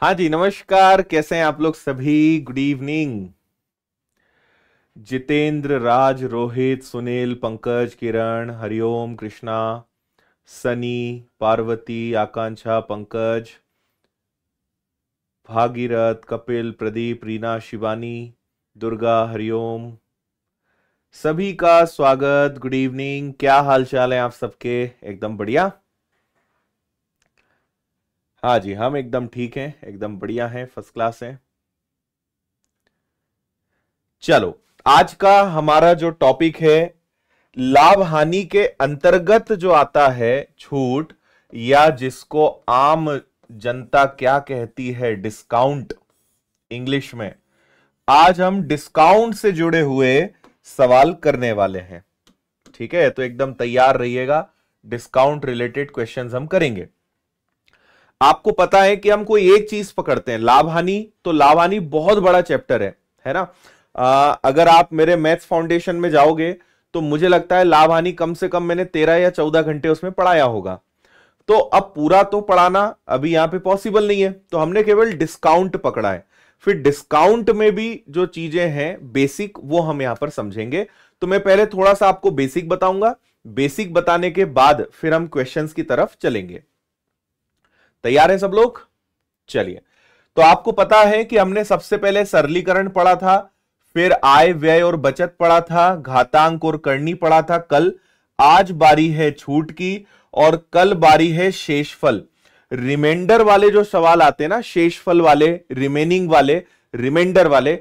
हाँ जी नमस्कार कैसे हैं आप लोग सभी गुड इवनिंग जितेंद्र राज रोहित सुनील पंकज किरण हरिओम कृष्णा सनी पार्वती आकांक्षा पंकज भागीरथ कपिल प्रदीप रीना शिवानी दुर्गा हरिओम सभी का स्वागत गुड इवनिंग क्या हाल चाल है आप सबके एकदम बढ़िया हाँ जी हम एकदम ठीक हैं एकदम बढ़िया हैं फर्स्ट क्लास हैं चलो आज का हमारा जो टॉपिक है लाभ हानि के अंतर्गत जो आता है छूट या जिसको आम जनता क्या कहती है डिस्काउंट इंग्लिश में आज हम डिस्काउंट से जुड़े हुए सवाल करने वाले हैं ठीक है तो एकदम तैयार रहिएगा डिस्काउंट रिलेटेड क्वेश्चंस हम करेंगे आपको पता है कि हम कोई एक चीज पकड़ते हैं लाभ हानि तो लाभ हानि बहुत बड़ा चैप्टर है है ना आ, अगर आप मेरे मैथ्स फाउंडेशन में जाओगे तो मुझे लगता है लाभ हानि कम से कम मैंने तेरह या चौदह घंटे उसमें पढ़ाया होगा तो अब पूरा तो पढ़ाना अभी यहां पे पॉसिबल नहीं है तो हमने केवल डिस्काउंट पकड़ा है फिर डिस्काउंट में भी जो चीजें हैं बेसिक वो हम यहां पर समझेंगे तो मैं पहले थोड़ा सा आपको बेसिक बताऊंगा बेसिक बताने के बाद फिर हम क्वेश्चंस की तरफ चलेंगे तैयार हैं सब लोग चलिए तो आपको पता है कि हमने सबसे पहले सरलीकरण पढ़ा था फिर आय व्यय और बचत पढ़ा था घातांक और करनी पढ़ा था कल आज बारी है छूट की और कल बारी है शेषफल रिमाइंडर वाले जो सवाल आते हैं ना शेषफल वाले रिमेनिंग वाले रिमाइंडर वाले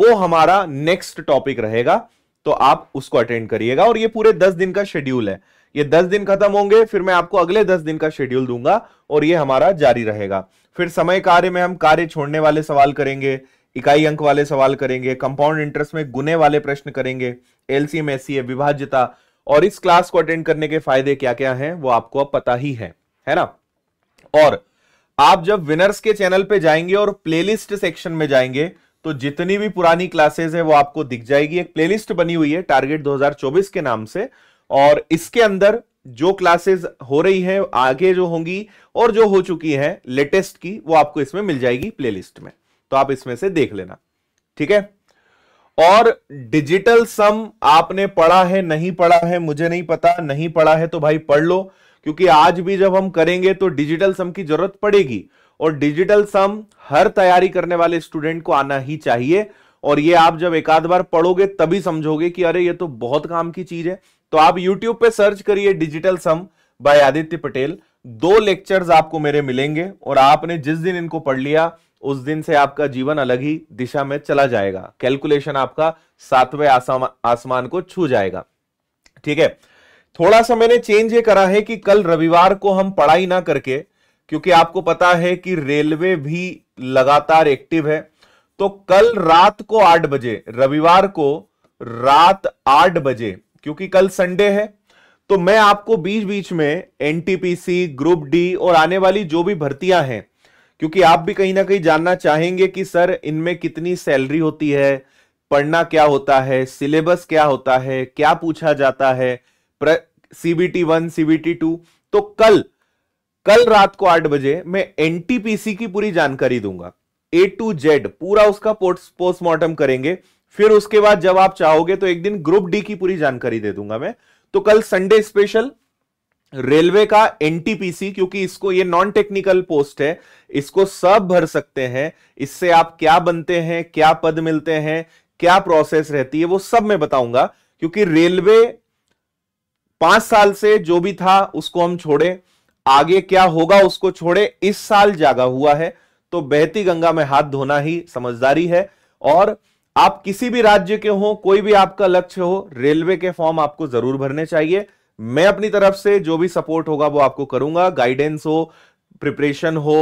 वो हमारा नेक्स्ट टॉपिक रहेगा तो आप उसको अटेंड करिएगा और ये पूरे दस दिन का शेड्यूल है ये दस दिन खत्म होंगे फिर मैं आपको अगले दस दिन का शेड्यूल दूंगा और ये हमारा जारी रहेगा फिर समय कार्य में हम कार्य छोड़ने वाले सवाल करेंगे इकाई अंक वाले सवाल करेंगे कंपाउंड इंटरेस्ट में गुने वाले प्रश्न करेंगे एलसीएम एससीए विभाज्यता और इस क्लास को अटेंड करने के फायदे क्या क्या हैं वो आपको अब पता ही है है ना और आप जब विनर्स के चैनल पे जाएंगे और प्लेलिस्ट सेक्शन में जाएंगे तो जितनी भी पुरानी क्लासेस है वो आपको दिख जाएगी एक प्लेलिस्ट बनी हुई है टारगेट 2024 के नाम से और इसके अंदर जो क्लासेस हो रही हैं आगे जो होंगी और जो हो चुकी हैं लेटेस्ट की वो आपको इसमें मिल जाएगी प्लेलिस्ट में तो आप इसमें से देख लेना ठीक है और डिजिटल सम आपने पढ़ा है नहीं पढ़ा है मुझे नहीं पता नहीं पढ़ा है तो भाई पढ़ लो क्योंकि आज भी जब हम करेंगे तो डिजिटल सम की जरूरत पड़ेगी और डिजिटल सम हर तैयारी करने वाले स्टूडेंट को आना ही चाहिए और ये आप जब एक आध बार पढ़ोगे तभी समझोगे कि अरे ये तो बहुत काम की चीज है तो आप यूट्यूब पे सर्च करिए digital sum by Aditya Patel दो लेक्चर्स आपको मेरे मिलेंगे और आपने जिस दिन इनको पढ़ लिया उस दिन से आपका जीवन अलग ही दिशा में चला जाएगा कैलकुलेशन आपका सातवें आसमान को छू जाएगा ठीक है थोड़ा सा मैंने चेंज ये करा है कि कल रविवार को हम पढ़ाई ना करके क्योंकि आपको पता है कि रेलवे भी लगातार एक्टिव है तो कल रात को आठ बजे रविवार को रात आठ बजे क्योंकि कल संडे है तो मैं आपको बीच बीच में एनटीपीसी ग्रुप डी और आने वाली जो भी भर्तियां हैं क्योंकि आप भी कहीं ना कहीं जानना चाहेंगे कि सर इनमें कितनी सैलरी होती है पढ़ना क्या होता है सिलेबस क्या होता है क्या पूछा जाता है सीबीटी वन सीबीटी टू तो कल कल रात को आठ बजे मैं एनटीपीसी की पूरी जानकारी दूंगा ए टू जेड पूरा उसका पोस्टमार्टम करेंगे फिर उसके बाद जब आप चाहोगे तो एक दिन ग्रुप डी की पूरी जानकारी दे दूंगा मैं तो कल संडे स्पेशल रेलवे का एनटीपीसी क्योंकि इसको ये नॉन टेक्निकल पोस्ट है इसको सब भर सकते हैं इससे आप क्या बनते हैं क्या पद मिलते हैं क्या प्रोसेस रहती है वो सब मैं बताऊंगा क्योंकि रेलवे पांच साल से जो भी था उसको हम छोड़े आगे क्या होगा उसको छोड़े इस साल जागा हुआ है तो बहती गंगा में हाथ धोना ही समझदारी है और आप किसी भी राज्य के हो कोई भी आपका लक्ष्य हो रेलवे के फॉर्म आपको जरूर भरने चाहिए मैं अपनी तरफ से जो भी सपोर्ट होगा वो आपको करूंगा गाइडेंस हो प्रिपरेशन हो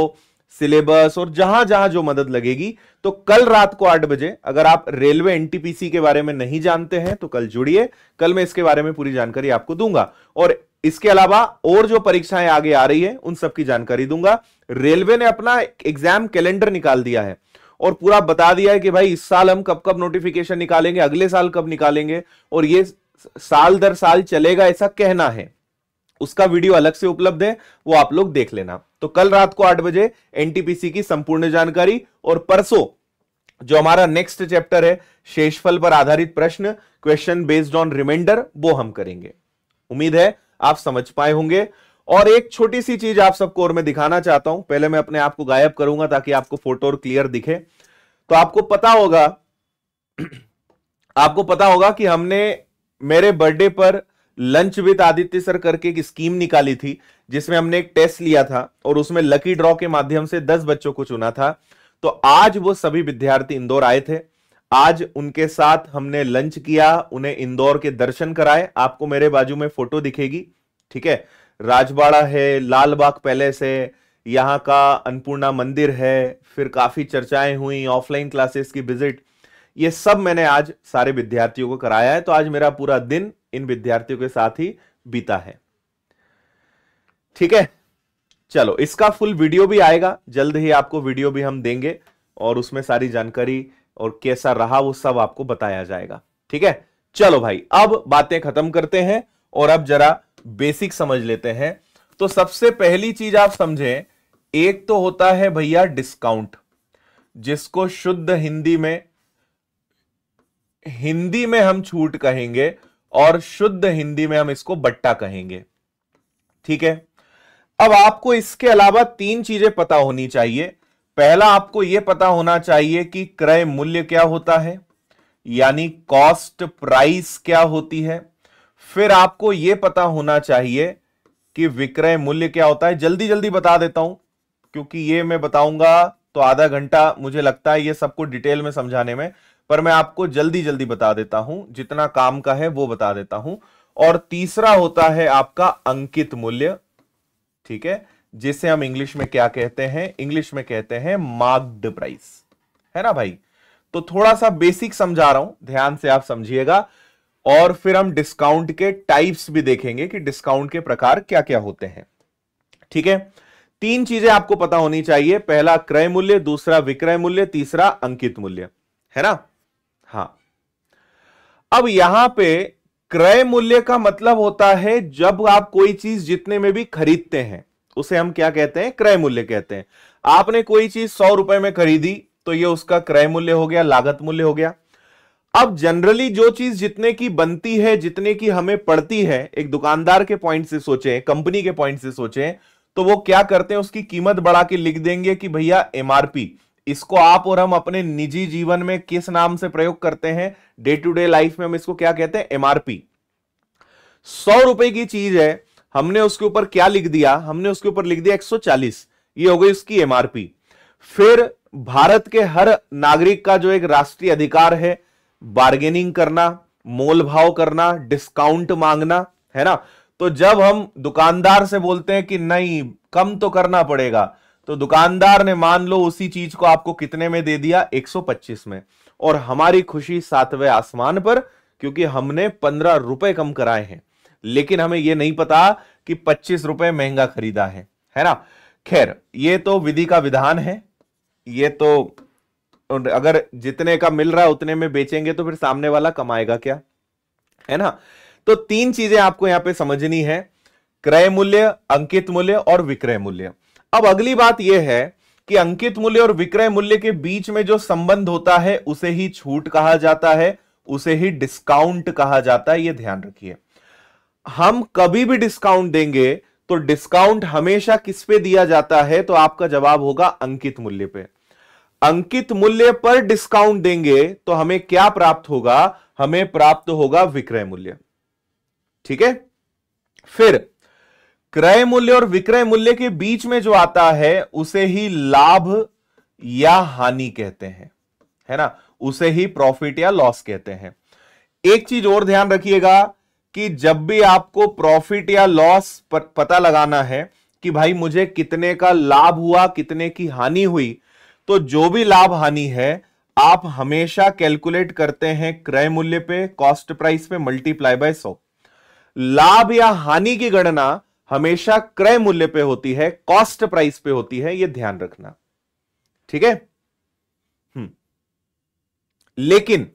सिलेबस और जहां जहां जो मदद लगेगी तो कल रात को आठ बजे अगर आप रेलवे एनटीपीसी के बारे में नहीं जानते हैं तो कल जुड़िए कल मैं इसके बारे में पूरी जानकारी आपको दूंगा और इसके अलावा और जो परीक्षाएं आगे आ रही है उन सबकी जानकारी दूंगा रेलवे ने अपना एग्जाम कैलेंडर निकाल दिया है और पूरा बता दिया है कि भाई इस साल हम कब कब नोटिफिकेशन निकालेंगे अगले साल कब निकालेंगे और ये साल दर साल चलेगा ऐसा कहना है उसका वीडियो अलग से उपलब्ध है वो आप लोग देख लेना तो कल रात को आठ बजे एनटीपीसी की संपूर्ण जानकारी और परसों जो हमारा नेक्स्ट चैप्टर है शेषफल पर आधारित प्रश्न क्वेश्चन बेस्ड ऑन रिमाइंडर वो हम करेंगे उम्मीद है आप समझ पाए होंगे और एक छोटी सी चीज आप सबको और मैं दिखाना चाहता हूं पहले मैं अपने आप को गायब करूंगा ताकि आपको फोटो और क्लियर दिखे तो आपको पता होगा आपको पता होगा कि हमने मेरे बर्थडे पर लंच विद आदित्य सर करके एक स्कीम निकाली थी जिसमें हमने एक टेस्ट लिया था और उसमें लकी ड्रॉ के माध्यम से दस बच्चों को चुना था तो आज वो सभी विद्यार्थी इंदौर आए थे आज उनके साथ हमने लंच किया उन्हें इंदौर के दर्शन कराए आपको मेरे बाजू में फोटो दिखेगी ठीक है राजबाड़ा है लाल बाग पैलेस है यहाँ का अन्नपूर्णा मंदिर है फिर काफ़ी चर्चाएं हुई ऑफलाइन क्लासेस की विजिट ये सब मैंने आज सारे विद्यार्थियों को कराया है तो आज मेरा पूरा दिन इन विद्यार्थियों के साथ ही बीता है ठीक है चलो इसका फुल वीडियो भी आएगा जल्द ही आपको वीडियो भी हम देंगे और उसमें सारी जानकारी और कैसा रहा वो सब आपको बताया जाएगा ठीक है चलो भाई अब बातें खत्म करते हैं और अब जरा बेसिक समझ लेते हैं तो सबसे पहली चीज आप समझें एक तो होता है भैया डिस्काउंट जिसको शुद्ध हिंदी में हिंदी में हम छूट कहेंगे और शुद्ध हिंदी में हम इसको बट्टा कहेंगे ठीक है अब आपको इसके अलावा तीन चीजें पता होनी चाहिए पहला आपको यह पता होना चाहिए कि क्रय मूल्य क्या होता है यानी कॉस्ट प्राइस क्या होती है फिर आपको यह पता होना चाहिए कि विक्रय मूल्य क्या होता है जल्दी जल्दी बता देता हूं क्योंकि ये मैं बताऊंगा तो आधा घंटा मुझे लगता है ये सबको डिटेल में समझाने में पर मैं आपको जल्दी जल्दी बता देता हूं जितना काम का है वो बता देता हूं और तीसरा होता है आपका अंकित मूल्य ठीक है जिसे हम इंग्लिश में क्या कहते हैं इंग्लिश में कहते हैं मार्क्ड प्राइस है ना भाई तो थोड़ा सा बेसिक समझा रहा हूं ध्यान से आप समझिएगा और फिर हम डिस्काउंट के टाइप्स भी देखेंगे कि डिस्काउंट के प्रकार क्या क्या होते हैं ठीक है तीन चीजें आपको पता होनी चाहिए पहला क्रय मूल्य दूसरा विक्रय मूल्य तीसरा अंकित मूल्य है ना हाँ अब यहां पे क्रय मूल्य का मतलब होता है जब आप कोई चीज जितने में भी खरीदते हैं उसे हम क्या कहते हैं क्रय मूल्य कहते हैं आपने कोई चीज सौ रुपए में खरीदी तो ये उसका क्रय मूल्य हो गया लागत मूल्य हो गया अब जनरली जो चीज जितने की बनती है जितने की हमें पड़ती है एक दुकानदार के पॉइंट से सोचें कंपनी के पॉइंट से सोचें तो वो क्या करते हैं उसकी कीमत बढ़ा के लिख देंगे कि भैया एमआरपी इसको आप और हम अपने निजी जीवन में किस नाम से प्रयोग करते हैं डे टू डे लाइफ में हम इसको क्या कहते हैं एमआरपी सौ रुपए की चीज है हमने उसके ऊपर क्या लिख दिया हमने उसके ऊपर लिख दिया 140 ये हो गई उसकी एमआरपी फिर भारत के हर नागरिक का जो एक राष्ट्रीय अधिकार है बार्गेनिंग करना मोल भाव करना डिस्काउंट मांगना है ना तो जब हम दुकानदार से बोलते हैं कि नहीं कम तो करना पड़ेगा तो दुकानदार ने मान लो उसी चीज को आपको कितने में दे दिया 125 में और हमारी खुशी सातवें आसमान पर क्योंकि हमने पंद्रह रुपए कम कराए हैं लेकिन हमें यह नहीं पता कि पच्चीस रुपए महंगा खरीदा है है ना खैर ये तो विधि का विधान है ये तो अगर जितने का मिल रहा है उतने में बेचेंगे तो फिर सामने वाला कमाएगा क्या है ना तो तीन चीजें आपको यहां पे समझनी है क्रय मूल्य अंकित मूल्य और विक्रय मूल्य अब अगली बात यह है कि अंकित मूल्य और विक्रय मूल्य के बीच में जो संबंध होता है उसे ही छूट कहा जाता है उसे ही डिस्काउंट कहा जाता है यह ध्यान रखिए हम कभी भी डिस्काउंट देंगे तो डिस्काउंट हमेशा किस पे दिया जाता है तो आपका जवाब होगा अंकित मूल्य पे अंकित मूल्य पर डिस्काउंट देंगे तो हमें क्या प्राप्त होगा हमें प्राप्त होगा विक्रय मूल्य ठीक है फिर क्रय मूल्य और विक्रय मूल्य के बीच में जो आता है उसे ही लाभ या हानि कहते हैं है ना उसे ही प्रॉफिट या लॉस कहते हैं एक चीज और ध्यान रखिएगा कि जब भी आपको प्रॉफिट या लॉस पता लगाना है कि भाई मुझे कितने का लाभ हुआ कितने की हानि हुई तो जो भी लाभ हानि है आप हमेशा कैलकुलेट करते हैं क्रय मूल्य पे कॉस्ट प्राइस पे मल्टीप्लाई बाय सौ लाभ या हानि की गणना हमेशा क्रय मूल्य पे होती है कॉस्ट प्राइस पे होती है यह ध्यान रखना ठीक है हम्म। लेकिन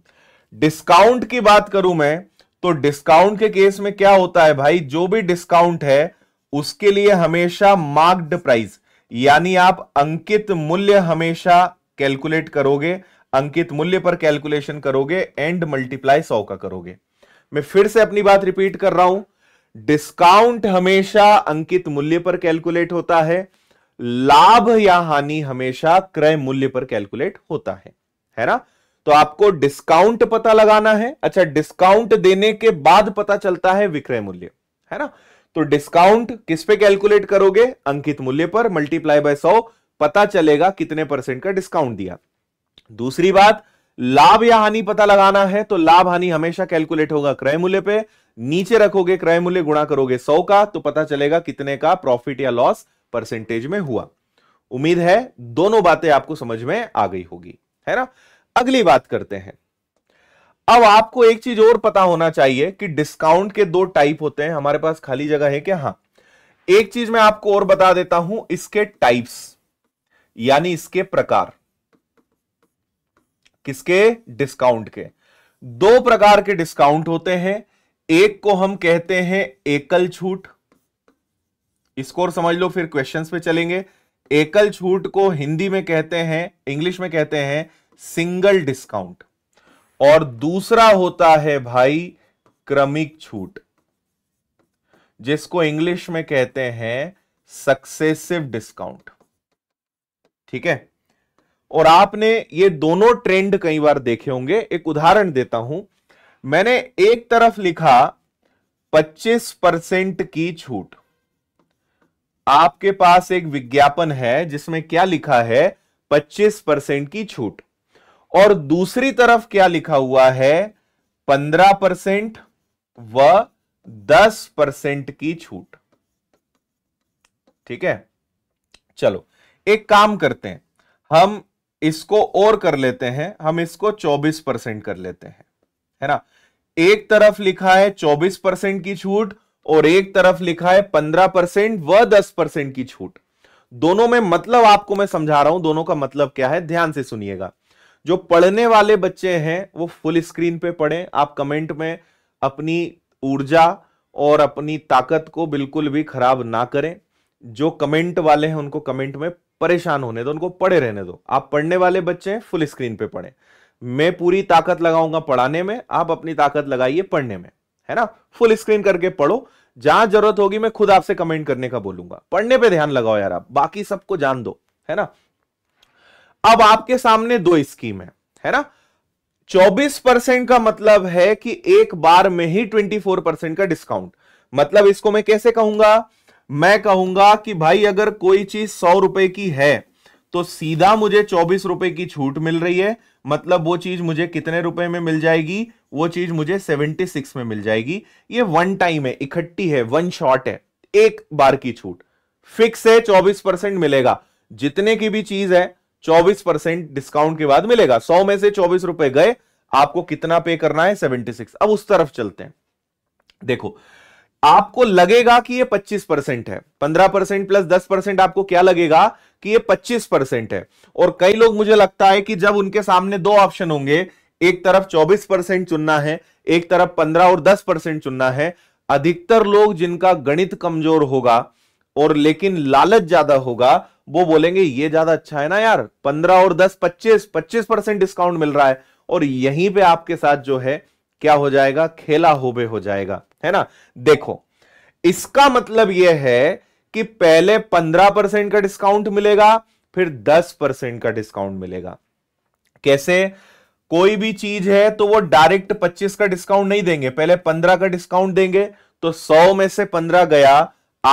डिस्काउंट की बात करूं मैं तो डिस्काउंट के केस में क्या होता है भाई जो भी डिस्काउंट है उसके लिए हमेशा मार्क्ड प्राइस यानी आप अंकित मूल्य हमेशा कैलकुलेट करोगे अंकित मूल्य पर कैलकुलेशन करोगे एंड मल्टीप्लाई सौ का करोगे मैं फिर से अपनी बात रिपीट कर रहा हूं डिस्काउंट हमेशा अंकित मूल्य पर कैलकुलेट होता है लाभ या हानि हमेशा क्रय मूल्य पर कैलकुलेट होता है है ना तो आपको डिस्काउंट पता लगाना है अच्छा डिस्काउंट देने के बाद पता चलता है विक्रय मूल्य है ना तो डिस्काउंट किस पे कैलकुलेट करोगे अंकित मूल्य पर मल्टीप्लाई बाय सौ पता चलेगा कितने परसेंट का डिस्काउंट दिया दूसरी बात लाभ या हानि पता लगाना है तो लाभ हानि हमेशा कैलकुलेट होगा क्रय मूल्य पे नीचे रखोगे क्रय मूल्य गुणा करोगे सौ का तो पता चलेगा कितने का प्रॉफिट या लॉस परसेंटेज में हुआ उम्मीद है दोनों बातें आपको समझ में आ गई होगी है ना अगली बात करते हैं अब आपको एक चीज और पता होना चाहिए कि डिस्काउंट के दो टाइप होते हैं हमारे पास खाली जगह है क्या हाँ एक चीज मैं आपको और बता देता हूं इसके टाइप्स यानी इसके प्रकार किसके डिस्काउंट के दो प्रकार के डिस्काउंट होते हैं एक को हम कहते हैं एकल छूट स्कोर समझ लो फिर क्वेश्चंस पे चलेंगे एकल छूट को हिंदी में कहते हैं इंग्लिश में कहते हैं सिंगल डिस्काउंट और दूसरा होता है भाई क्रमिक छूट जिसको इंग्लिश में कहते हैं सक्सेसिव डिस्काउंट ठीक है और आपने ये दोनों ट्रेंड कई बार देखे होंगे एक उदाहरण देता हूं मैंने एक तरफ लिखा 25 परसेंट की छूट आपके पास एक विज्ञापन है जिसमें क्या लिखा है 25 परसेंट की छूट और दूसरी तरफ क्या लिखा हुआ है पंद्रह परसेंट व दस परसेंट की छूट ठीक है चलो एक काम करते हैं हम इसको और कर लेते हैं हम इसको चौबीस परसेंट कर लेते हैं है ना एक तरफ लिखा है चौबीस परसेंट की छूट और एक तरफ लिखा है पंद्रह परसेंट व दस परसेंट की छूट दोनों में मतलब आपको मैं समझा रहा हूं दोनों का मतलब क्या है ध्यान से सुनिएगा जो पढ़ने वाले बच्चे हैं वो फुल स्क्रीन पे पढ़ें आप कमेंट में अपनी ऊर्जा और अपनी ताकत को बिल्कुल भी खराब ना करें जो कमेंट वाले हैं उनको कमेंट में परेशान होने दो उनको पढ़े रहने दो आप पढ़ने वाले बच्चे हैं फुल स्क्रीन पे पढ़ें मैं पूरी ताकत लगाऊंगा पढ़ाने में आप अपनी ताकत लगाइए पढ़ने में है ना फुल स्क्रीन करके पढ़ो जहां जरूरत होगी मैं खुद आपसे कमेंट करने का बोलूंगा पढ़ने पे ध्यान लगाओ यार आप बाकी सबको जान दो है ना अब आपके सामने दो स्कीम है है ना 24 परसेंट का मतलब है कि एक बार में ही 24 परसेंट का डिस्काउंट मतलब इसको मैं कैसे कहूंगा मैं कहूंगा कि भाई अगर कोई चीज सौ रुपए की है तो सीधा मुझे चौबीस रुपए की छूट मिल रही है मतलब वो चीज मुझे कितने रुपए में मिल जाएगी वो चीज मुझे सेवेंटी सिक्स में मिल जाएगी ये वन टाइम है इकट्ठी है वन शॉट है एक बार की छूट फिक्स है चौबीस परसेंट मिलेगा जितने की भी चीज है चौबीस परसेंट डिस्काउंट के बाद मिलेगा सौ में से चौबीस रुपए गए आपको कितना पे करना है सेवेंटी सिक्स अब उस तरफ चलते हैं देखो आपको लगेगा कि ये 25 परसेंट है 15 परसेंट प्लस 10 परसेंट आपको क्या लगेगा कि ये 25 परसेंट है और कई लोग मुझे लगता है कि जब उनके सामने दो ऑप्शन होंगे एक तरफ 24 परसेंट चुनना है एक तरफ 15 और 10 परसेंट चुनना है अधिकतर लोग जिनका गणित कमजोर होगा और लेकिन लालच ज्यादा होगा वो बोलेंगे ये ज्यादा अच्छा है ना यार पंद्रह और दस पच्चीस पच्चीस परसेंट डिस्काउंट मिल रहा है और यहीं पे आपके साथ जो है क्या हो जाएगा खेला होबे हो जाएगा है ना देखो इसका मतलब यह है कि पहले पंद्रह परसेंट का डिस्काउंट मिलेगा फिर दस परसेंट का डिस्काउंट मिलेगा कैसे कोई भी चीज है तो वो डायरेक्ट पच्चीस का डिस्काउंट नहीं देंगे पहले पंद्रह का डिस्काउंट देंगे तो सौ में से पंद्रह गया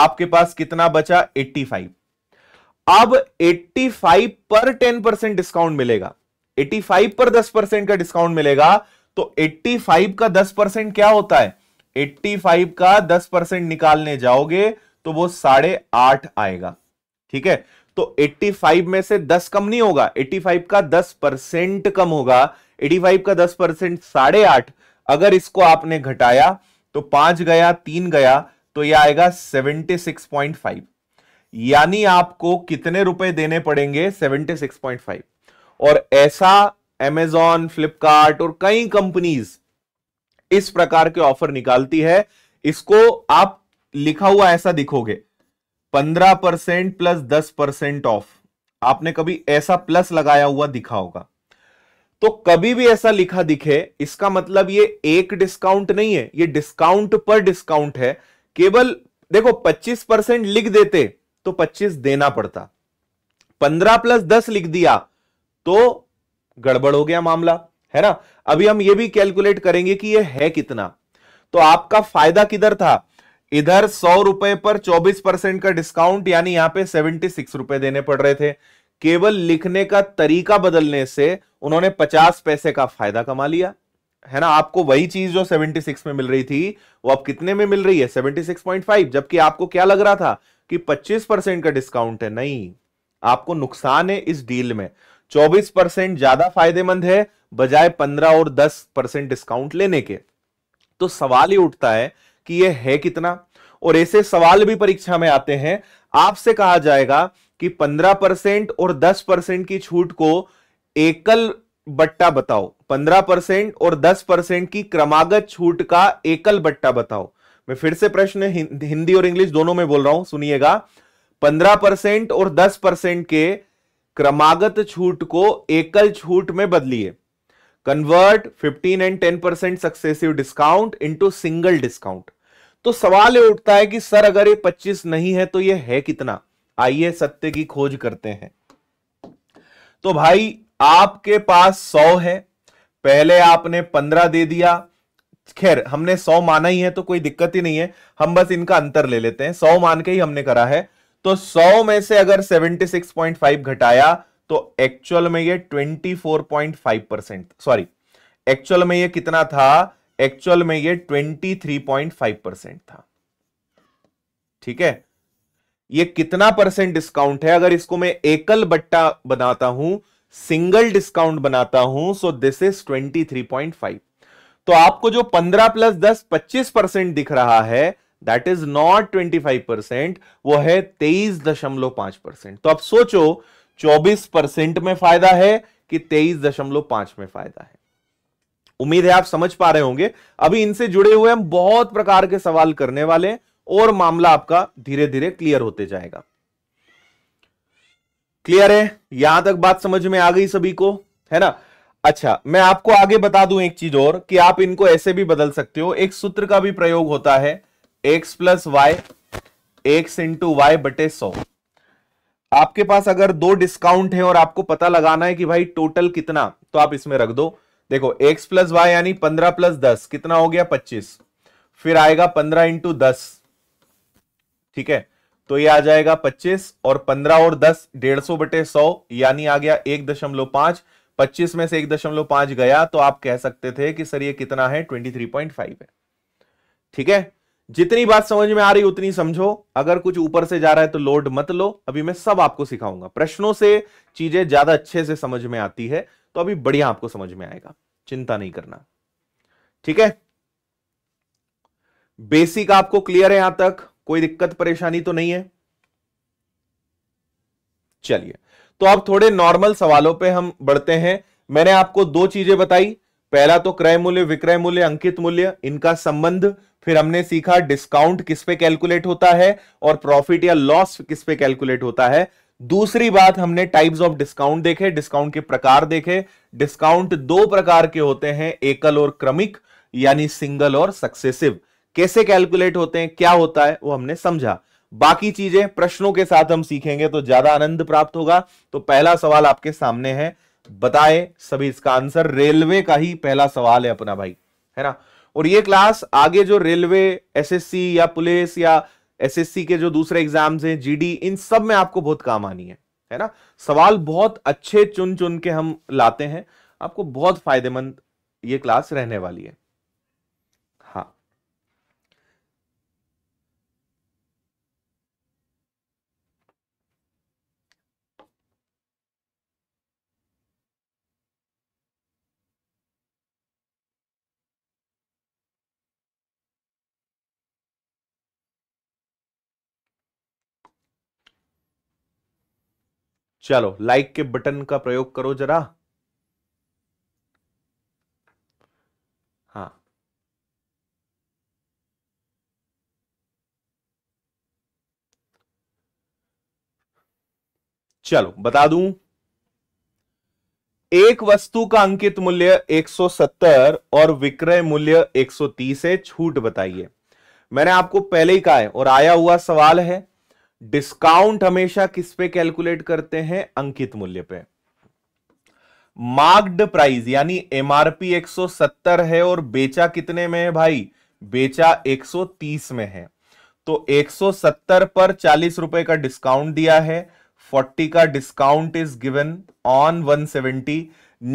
आपके पास कितना बचा फाइव अब 85 पर 10 परसेंट डिस्काउंट मिलेगा 85 पर 10 परसेंट का डिस्काउंट मिलेगा तो 85 का 10 परसेंट क्या होता है 85 का 10 परसेंट निकालने जाओगे तो वो साढ़े आठ आएगा ठीक है तो 85 में से 10 कम नहीं होगा 85 का 10 परसेंट कम होगा 85 का 10 परसेंट साढ़े आठ अगर इसको आपने घटाया तो पांच गया तीन गया तो यह आएगा 76.5 यानी आपको कितने रुपए देने पड़ेंगे 76.5 और ऐसा एमेजॉन फ्लिपकार्ट और कई कंपनीज इस प्रकार के ऑफर निकालती है इसको आप लिखा हुआ ऐसा दिखोगे 15 परसेंट प्लस दस परसेंट ऑफ आपने कभी ऐसा प्लस लगाया हुआ दिखा होगा तो कभी भी ऐसा लिखा दिखे इसका मतलब ये एक डिस्काउंट नहीं है ये डिस्काउंट पर डिस्काउंट है केवल देखो 25 परसेंट लिख देते तो 25 देना पड़ता 15 प्लस 10 लिख दिया तो गड़बड़ हो गया मामला है ना अभी हम ये भी कैलकुलेट करेंगे कि ये है कितना तो आपका फायदा किधर था इधर सौ रुपए पर 24 परसेंट का डिस्काउंट यानी यहां पे 76 रुपए देने पड़ रहे थे केवल लिखने का तरीका बदलने से उन्होंने 50 पैसे का फायदा कमा लिया है ना आपको वही चीज जो 76 में मिल रही थी वो अब कितने में मिल रही है 76.5 जबकि आपको क्या लग रहा था कि 25 परसेंट का डिस्काउंट है नहीं आपको नुकसान है इस डील में 24 परसेंट ज्यादा फायदेमंद है बजाय 15 और 10 परसेंट डिस्काउंट लेने के तो सवाल ही उठता है कि यह है कितना और ऐसे सवाल भी परीक्षा में आते हैं आपसे कहा जाएगा कि 15 परसेंट और 10 परसेंट की छूट को एकल बट्टा बताओ 15 परसेंट और 10 परसेंट की क्रमागत छूट का एकल बट्टा बताओ मैं फिर से प्रश्न हिंदी और इंग्लिश दोनों में बोल रहा हूं सुनिएगा पंद्रह परसेंट और दस परसेंट के क्रमागत छूट को एकल छूट में बदलिए convert 15 and 10 percent successive discount into single discount तो सवाल ये उठता है कि सर अगर ये 25 नहीं है तो ये है कितना आइए सत्य की खोज करते हैं तो भाई आपके पास 100 है पहले आपने 15 दे दिया खैर हमने सौ माना ही है तो कोई दिक्कत ही नहीं है हम बस इनका अंतर ले लेते हैं सौ मान के ही हमने करा है तो सौ में से अगर 76.5 घटाया तो एक्चुअल में ये 24.5 परसेंट सॉरी एक्चुअल में ये कितना था एक्चुअल में ये 23.5 परसेंट था ठीक है ये कितना परसेंट डिस्काउंट है अगर इसको मैं एकल बट्टा बनाता हूं सिंगल डिस्काउंट बनाता हूं सो दिस इज फाइव तो आपको जो 15 प्लस 10 25 परसेंट दिख रहा है दैट इज नॉट 25 परसेंट वो है तेईस दशमलव पांच परसेंट तो आप सोचो 24 परसेंट में फायदा है कि तेईस दशमलव पांच में फायदा है उम्मीद है आप समझ पा रहे होंगे अभी इनसे जुड़े हुए हम बहुत प्रकार के सवाल करने वाले और मामला आपका धीरे धीरे क्लियर होते जाएगा क्लियर है यहां तक बात समझ में आ गई सभी को है ना अच्छा मैं आपको आगे बता दूं एक चीज और कि आप इनको ऐसे भी बदल सकते हो एक सूत्र का भी प्रयोग होता है x plus Y X into Y बटे सौ आपके पास अगर दो डिस्काउंट है और आपको पता लगाना है कि भाई टोटल कितना तो आप इसमें रख दो देखो x प्लस वाई यानी पंद्रह प्लस दस कितना हो गया पच्चीस फिर आएगा पंद्रह इंटू दस ठीक है तो ये आ जाएगा पच्चीस और पंद्रह और दस डेढ़ सौ बटे सौ यानी आ गया एक दशमलव पांच 25 में से एक दशमलव पांच गया तो आप कह सकते थे कि सर ये कितना है 23.5 है ठीक है जितनी बात समझ में आ रही उतनी समझो अगर कुछ ऊपर से जा रहा है तो लोड मत लो अभी मैं सब आपको सिखाऊंगा प्रश्नों से चीजें ज्यादा अच्छे से समझ में आती है तो अभी बढ़िया आपको समझ में आएगा चिंता नहीं करना ठीक है बेसिक आपको क्लियर है यहां तक कोई दिक्कत परेशानी तो नहीं है चलिए तो अब थोड़े नॉर्मल सवालों पे हम बढ़ते हैं मैंने आपको दो चीजें बताई पहला तो क्रय मूल्य विक्रय मूल्य अंकित मूल्य इनका संबंध फिर हमने सीखा डिस्काउंट किस पे कैलकुलेट होता है और प्रॉफिट या लॉस किस पे कैलकुलेट होता है दूसरी बात हमने टाइप्स ऑफ डिस्काउंट देखे डिस्काउंट के प्रकार देखे डिस्काउंट दो प्रकार के होते हैं एकल और क्रमिक यानी सिंगल और सक्सेसिव कैसे कैलकुलेट होते हैं क्या होता है वो हमने समझा बाकी चीजें प्रश्नों के साथ हम सीखेंगे तो ज्यादा आनंद प्राप्त होगा तो पहला सवाल आपके सामने है बताए सभी इसका आंसर रेलवे का ही पहला सवाल है अपना भाई है ना और ये क्लास आगे जो रेलवे एसएससी या पुलिस या एसएससी के जो दूसरे एग्जाम्स हैं जीडी इन सब में आपको बहुत काम आनी है है ना सवाल बहुत अच्छे चुन चुन के हम लाते हैं आपको बहुत फायदेमंद ये क्लास रहने वाली है चलो लाइक के बटन का प्रयोग करो जरा हाँ चलो बता दू एक वस्तु का अंकित मूल्य 170 और विक्रय मूल्य 130 है छूट बताइए मैंने आपको पहले ही कहा है और आया हुआ सवाल है डिस्काउंट हमेशा किस पे कैलकुलेट करते हैं अंकित मूल्य पे मार्क्ड प्राइस यानी एमआरपी 170 है और बेचा कितने में है भाई बेचा 130 में है तो 170 पर चालीस रुपए का डिस्काउंट दिया है 40 का डिस्काउंट इज गिवन ऑन 170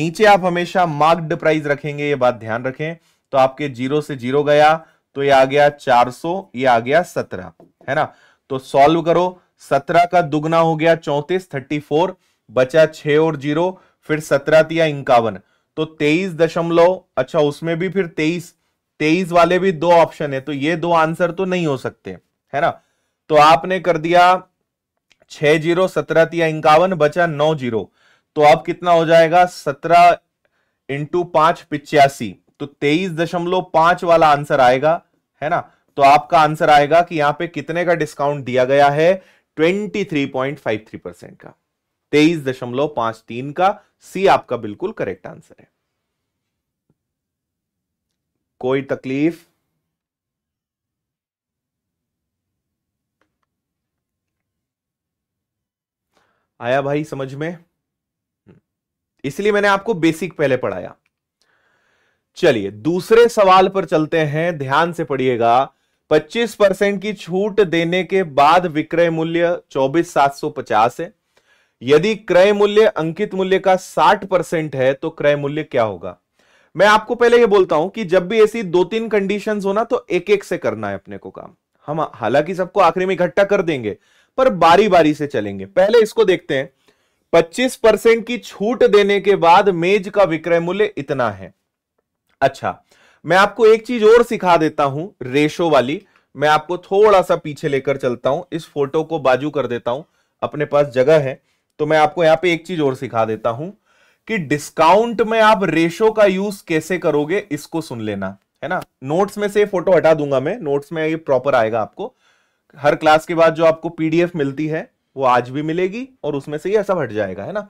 नीचे आप हमेशा मार्क्ड प्राइस रखेंगे ये बात ध्यान रखें तो आपके जीरो से जीरो गया तो ये आ गया 400 ये आ गया 17 है ना तो सॉल्व करो सत्रह का दुगना हो गया चौतीस थर्टी फोर बचा छ और जीरो फिर सत्रह तिया इक्यावन तो तेईस दशमलव अच्छा उसमें भी फिर तेईस तेईस वाले भी दो ऑप्शन है तो ये दो आंसर तो नहीं हो सकते है ना तो आपने कर दिया छह जीरो सत्रह तिया इक्यावन बचा नौ जीरो तो अब कितना हो जाएगा सत्रह इंटू पांच पिचासी तो तेईस दशमलव पांच वाला आंसर आएगा है ना तो आपका आंसर आएगा कि यहां पे कितने का डिस्काउंट दिया गया है 23.53 परसेंट का तेईस दशमलव पांच तीन का सी आपका बिल्कुल करेक्ट आंसर है कोई तकलीफ आया भाई समझ में इसलिए मैंने आपको बेसिक पहले पढ़ाया चलिए दूसरे सवाल पर चलते हैं ध्यान से पढ़िएगा 25 परसेंट की छूट देने के बाद विक्रय मूल्य चौबीस सात सौ पचास है यदि क्रय मूल्य अंकित मूल्य का 60 परसेंट है तो क्रय मूल्य क्या होगा मैं आपको पहले यह बोलता हूं कि जब भी ऐसी दो तीन कंडीशन होना तो एक एक से करना है अपने को काम हम हालांकि सबको आखिरी में इकट्ठा कर देंगे पर बारी बारी से चलेंगे पहले इसको देखते हैं पच्चीस परसेंट की छूट देने के बाद मेज का विक्रय मूल्य इतना है अच्छा मैं आपको एक चीज और सिखा देता हूं रेशो वाली मैं आपको थोड़ा सा पीछे लेकर चलता हूं इस फोटो को बाजू कर देता हूं अपने पास जगह है तो मैं आपको यहां पे एक चीज और सिखा देता हूं कि डिस्काउंट में आप रेशो का यूज कैसे करोगे इसको सुन लेना है ना नोट्स में से फोटो हटा दूंगा मैं नोट्स में ये प्रॉपर आएगा आपको हर क्लास के बाद जो आपको पीडीएफ मिलती है वो आज भी मिलेगी और उसमें से ये सब हट जाएगा है ना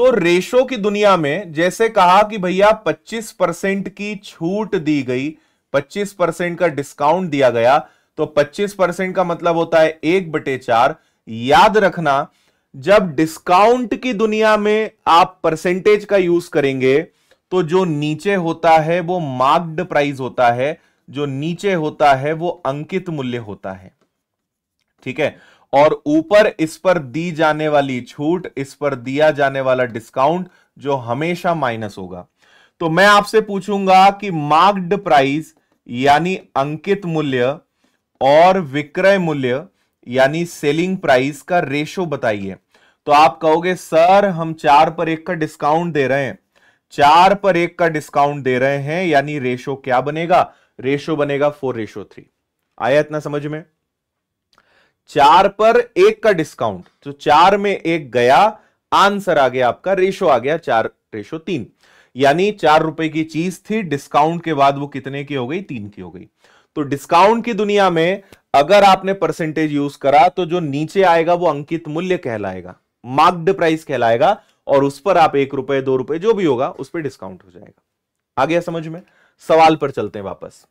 तो रेशो की दुनिया में जैसे कहा कि भैया 25 परसेंट की छूट दी गई 25 परसेंट का डिस्काउंट दिया गया तो 25 परसेंट का मतलब होता है एक बटे चार याद रखना जब डिस्काउंट की दुनिया में आप परसेंटेज का यूज करेंगे तो जो नीचे होता है वो मार्क्ड प्राइस होता है जो नीचे होता है वो अंकित मूल्य होता है ठीक है और ऊपर इस पर दी जाने वाली छूट इस पर दिया जाने वाला डिस्काउंट जो हमेशा माइनस होगा तो मैं आपसे पूछूंगा कि मार्क्ड प्राइस यानी अंकित मूल्य और विक्रय मूल्य यानी सेलिंग प्राइस का रेशो बताइए तो आप कहोगे सर हम चार पर एक का डिस्काउंट दे रहे हैं चार पर एक का डिस्काउंट दे रहे हैं यानी रेशो क्या बनेगा रेशो बनेगा फोर रेशो थ्री आया इतना समझ में चार पर एक का डिस्काउंट तो चार में एक गया आंसर आ गया आपका रेशो आ गया चार रेशो तीन यानी चार रुपए की चीज थी डिस्काउंट के बाद वो कितने की हो गई तीन की हो गई तो डिस्काउंट की दुनिया में अगर आपने परसेंटेज यूज करा तो जो नीचे आएगा वो अंकित मूल्य कहलाएगा मार्क्ड प्राइस कहलाएगा और उस पर आप एक रुपए दो रुपए जो भी होगा उस पर डिस्काउंट हो जाएगा आ गया समझ में सवाल पर चलते हैं वापस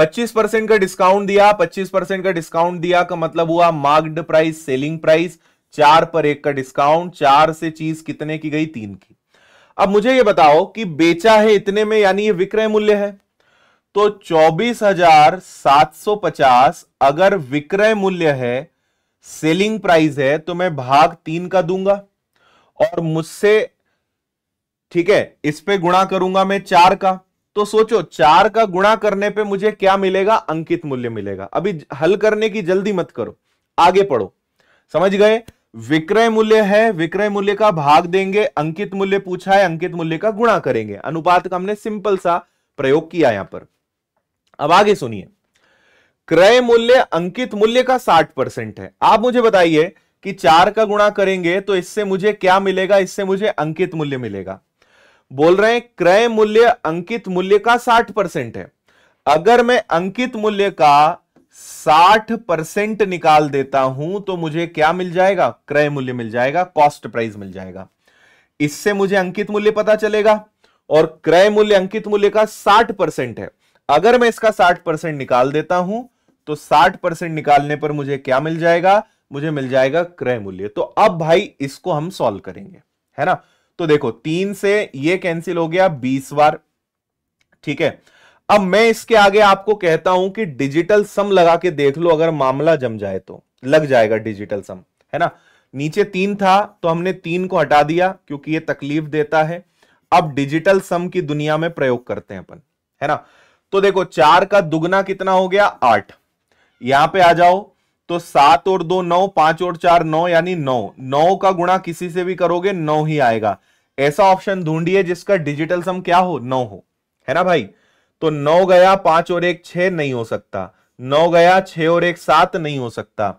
25 परसेंट का डिस्काउंट दिया 25 परसेंट का डिस्काउंट दिया का मतलब हुआ मार्क्ड प्राइस सेलिंग प्राइस चार पर एक का डिस्काउंट चार से चीज कितने की गई तीन की अब मुझे ये बताओ कि बेचा है इतने में यानी ये विक्रय मूल्य है तो 24,750 अगर विक्रय मूल्य है सेलिंग प्राइस है तो मैं भाग तीन का दूंगा और मुझसे ठीक है इस पे गुणा करूंगा मैं चार का तो सोचो चार का गुणा करने पे मुझे क्या मिलेगा अंकित मूल्य मिलेगा अभी हल करने की जल्दी मत करो आगे पढ़ो समझ गए विक्रय मूल्य है विक्रय मूल्य का भाग देंगे अंकित मूल्य पूछा है अंकित मूल्य का गुणा करेंगे अनुपात का हमने सिंपल सा प्रयोग किया यहां पर अब आगे सुनिए क्रय मूल्य अंकित मूल्य का साठ परसेंट है आप मुझे बताइए कि चार का गुणा करेंगे तो इससे मुझे क्या मिलेगा इससे मुझे अंकित मूल्य मिलेगा बोल रहे हैं क्रय मूल्य अंकित मूल्य का 60 परसेंट है अगर मैं अंकित मूल्य का 60 परसेंट निकाल देता हूं तो मुझे क्या मिल जाएगा क्रय मूल्य मिल जाएगा कॉस्ट प्राइस मिल जाएगा इससे मुझे अंकित मूल्य पता चलेगा और क्रय मूल्य अंकित मूल्य का 60 परसेंट है अगर मैं इसका 60 परसेंट निकाल देता हूं तो 60 परसेंट निकालने पर मुझे क्या मिल जाएगा मुझे मिल जाएगा क्रय मूल्य तो अब भाई इसको हम सॉल्व करेंगे है ना तो देखो तीन से ये कैंसिल हो गया बीस बार ठीक है अब मैं इसके आगे आपको कहता हूं कि डिजिटल सम लगा के देख लो अगर मामला जम जाए तो लग जाएगा डिजिटल सम है ना नीचे तीन था तो हमने तीन को हटा दिया क्योंकि ये तकलीफ देता है अब डिजिटल सम की दुनिया में प्रयोग करते हैं अपन है ना तो देखो चार का दुगना कितना हो गया आठ यहां पे आ जाओ तो सात और दो नौ पांच और चार नौ यानी नौ नौ का गुणा किसी से भी करोगे नौ ही आएगा ऐसा ऑप्शन ढूंढिए जिसका डिजिटल सम क्या हो नौ हो है ना भाई तो नौ गया पांच और एक छ नहीं हो सकता नौ गया छ और एक सात नहीं हो सकता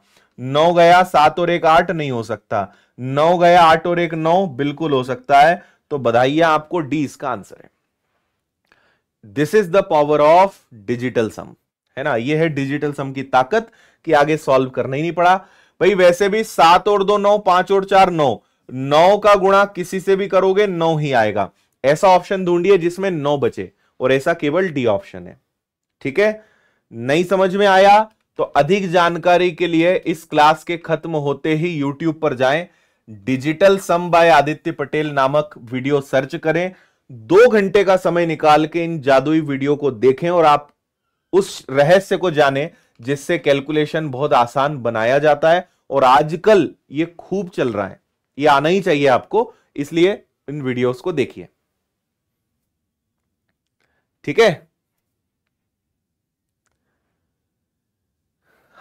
नौ गया सात और एक आठ नहीं हो सकता नौ गया आठ और एक नौ बिल्कुल हो सकता है तो बधाई आपको डी इसका आंसर है this is the power of digital sum है ना ये है डिजिटल सम की ताकत कि आगे सॉल्व करना ही नहीं पड़ा भाई वैसे भी सात और दो नौ पांच और चार नौ नौ का गुणा किसी से भी करोगे नौ ही आएगा ऐसा ऑप्शन ढूंढिए जिसमें नौ बचे और ऐसा केवल डी ऑप्शन है ठीक है नहीं समझ में आया तो अधिक जानकारी के लिए इस क्लास के खत्म होते ही यूट्यूब पर जाएं digital sum by Aditya Patel नामक वीडियो सर्च करें दो घंटे का समय निकाल के इन जादुई वीडियो को देखें और आप उस रहस्य को जानें जिससे कैलकुलेशन बहुत आसान बनाया जाता है और आजकल ये खूब चल रहा है ये आना ही चाहिए आपको इसलिए इन वीडियोस को देखिए ठीक है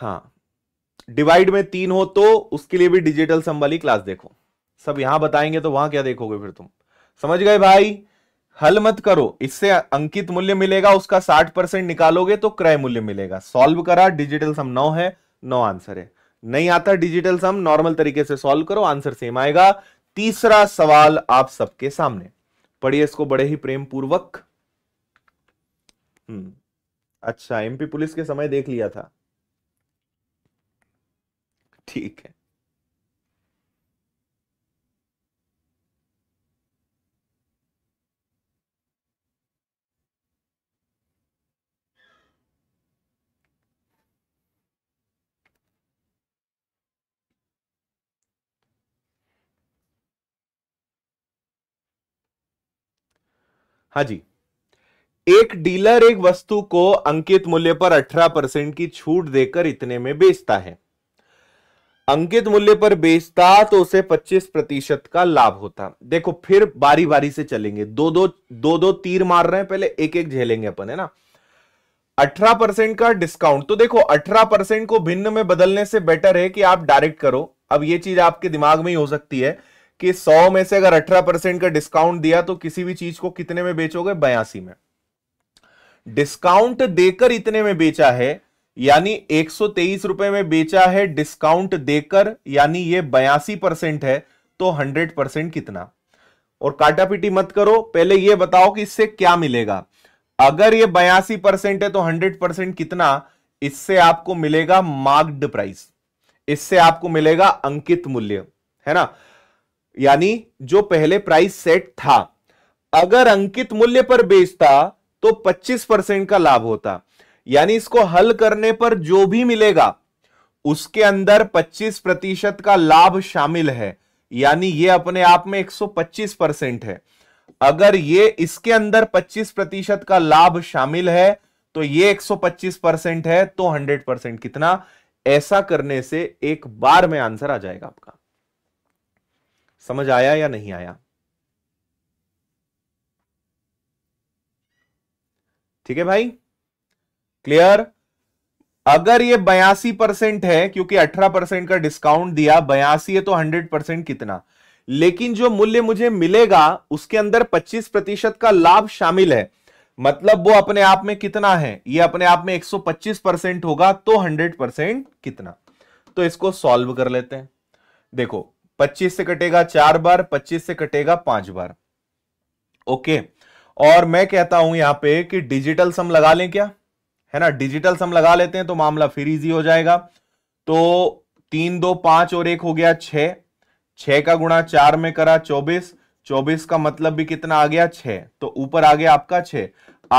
हाँ डिवाइड में तीन हो तो उसके लिए भी डिजिटल सम वाली क्लास देखो सब यहां बताएंगे तो वहां क्या देखोगे फिर तुम समझ गए भाई हल मत करो इससे अंकित मूल्य मिलेगा उसका साठ परसेंट निकालोगे तो क्रय मूल्य मिलेगा सॉल्व करा डिजिटल सम नौ है नौ आंसर है नहीं आता डिजिटल सम नॉर्मल तरीके से सॉल्व करो आंसर सेम आएगा तीसरा सवाल आप सबके सामने पढ़िए इसको बड़े ही प्रेम पूर्वक हम्म, अच्छा एमपी पुलिस के समय देख लिया था ठीक है हाँ जी एक डीलर एक वस्तु को अंकित मूल्य पर 18 परसेंट की छूट देकर इतने में बेचता है अंकित मूल्य पर बेचता तो उसे 25 प्रतिशत का लाभ होता देखो फिर बारी बारी से चलेंगे दो दो दो दो तीर मार रहे हैं पहले एक एक झेलेंगे अपन है ना 18 परसेंट का डिस्काउंट तो देखो 18 परसेंट को भिन्न में बदलने से बेटर है कि आप डायरेक्ट करो अब यह चीज आपके दिमाग में ही हो सकती है कि 100 में से अगर 18 परसेंट का डिस्काउंट दिया तो किसी भी चीज को कितने में बेचोगे बयासी में डिस्काउंट देकर इतने में बेचा है यानी एक रुपए में बेचा है डिस्काउंट देकर यानी ये बयासी परसेंट है तो हंड्रेड परसेंट कितना और काटापिटी मत करो पहले ये बताओ कि इससे क्या मिलेगा अगर ये बयासी परसेंट है तो हंड्रेड परसेंट कितना इससे आपको मिलेगा मार्क्ड प्राइस इससे आपको मिलेगा अंकित मूल्य है ना यानी जो पहले प्राइस सेट था अगर अंकित मूल्य पर बेचता तो 25 परसेंट का लाभ होता यानी इसको हल करने पर जो भी मिलेगा उसके अंदर 25 प्रतिशत का लाभ शामिल है यानी यह अपने आप में 125 परसेंट है अगर ये इसके अंदर 25 प्रतिशत का लाभ शामिल है तो ये 125 परसेंट है तो 100 परसेंट कितना ऐसा करने से एक बार में आंसर आ जाएगा आपका समझ आया या नहीं आया ठीक है भाई क्लियर अगर ये बयासी परसेंट है क्योंकि अठारह परसेंट का डिस्काउंट दिया बयासी है तो हंड्रेड परसेंट कितना लेकिन जो मूल्य मुझे मिलेगा उसके अंदर पच्चीस प्रतिशत का लाभ शामिल है मतलब वो अपने आप में कितना है ये अपने आप में 125 परसेंट होगा तो 100 परसेंट कितना तो इसको सॉल्व कर लेते हैं देखो 25 से कटेगा चार बार 25 से कटेगा पांच बार ओके और मैं कहता हूं यहां पे कि डिजिटल सम लगा लें क्या है ना डिजिटल सम लगा लेते हैं तो मामला फिर इजी हो जाएगा तो तीन दो पांच और एक हो गया छ छ का गुणा चार में करा चौबीस चौबीस का मतलब भी कितना आ गया छ तो ऊपर आ गया आपका छ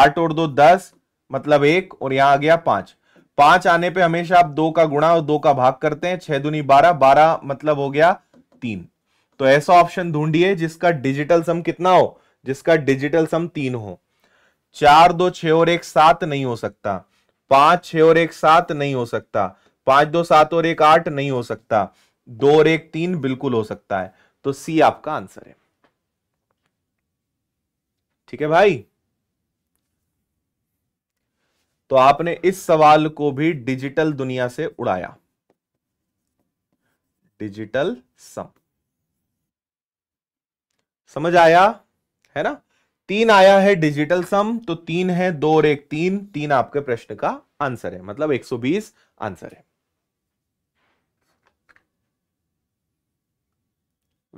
आठ और दो दस मतलब एक और यहां आ गया पांच पांच आने पे हमेशा आप दो का गुणा और दो का भाग करते हैं छह दुनी बारह बारह मतलब हो गया तीन तो ऐसा ऑप्शन ढूंढिए जिसका डिजिटल सम कितना हो जिसका डिजिटल सम तीन हो चार दो छ और एक सात नहीं हो सकता पांच छ और एक सात नहीं हो सकता पांच दो सात और एक आठ नहीं हो सकता दो और एक तीन बिल्कुल हो सकता है तो सी आपका आंसर है ठीक है भाई तो आपने इस सवाल को भी डिजिटल दुनिया से उड़ाया डिजिटल सम समझ आया है ना तीन आया है डिजिटल सम तो तीन है दो और एक तीन तीन आपके प्रश्न का आंसर है मतलब 120 आंसर है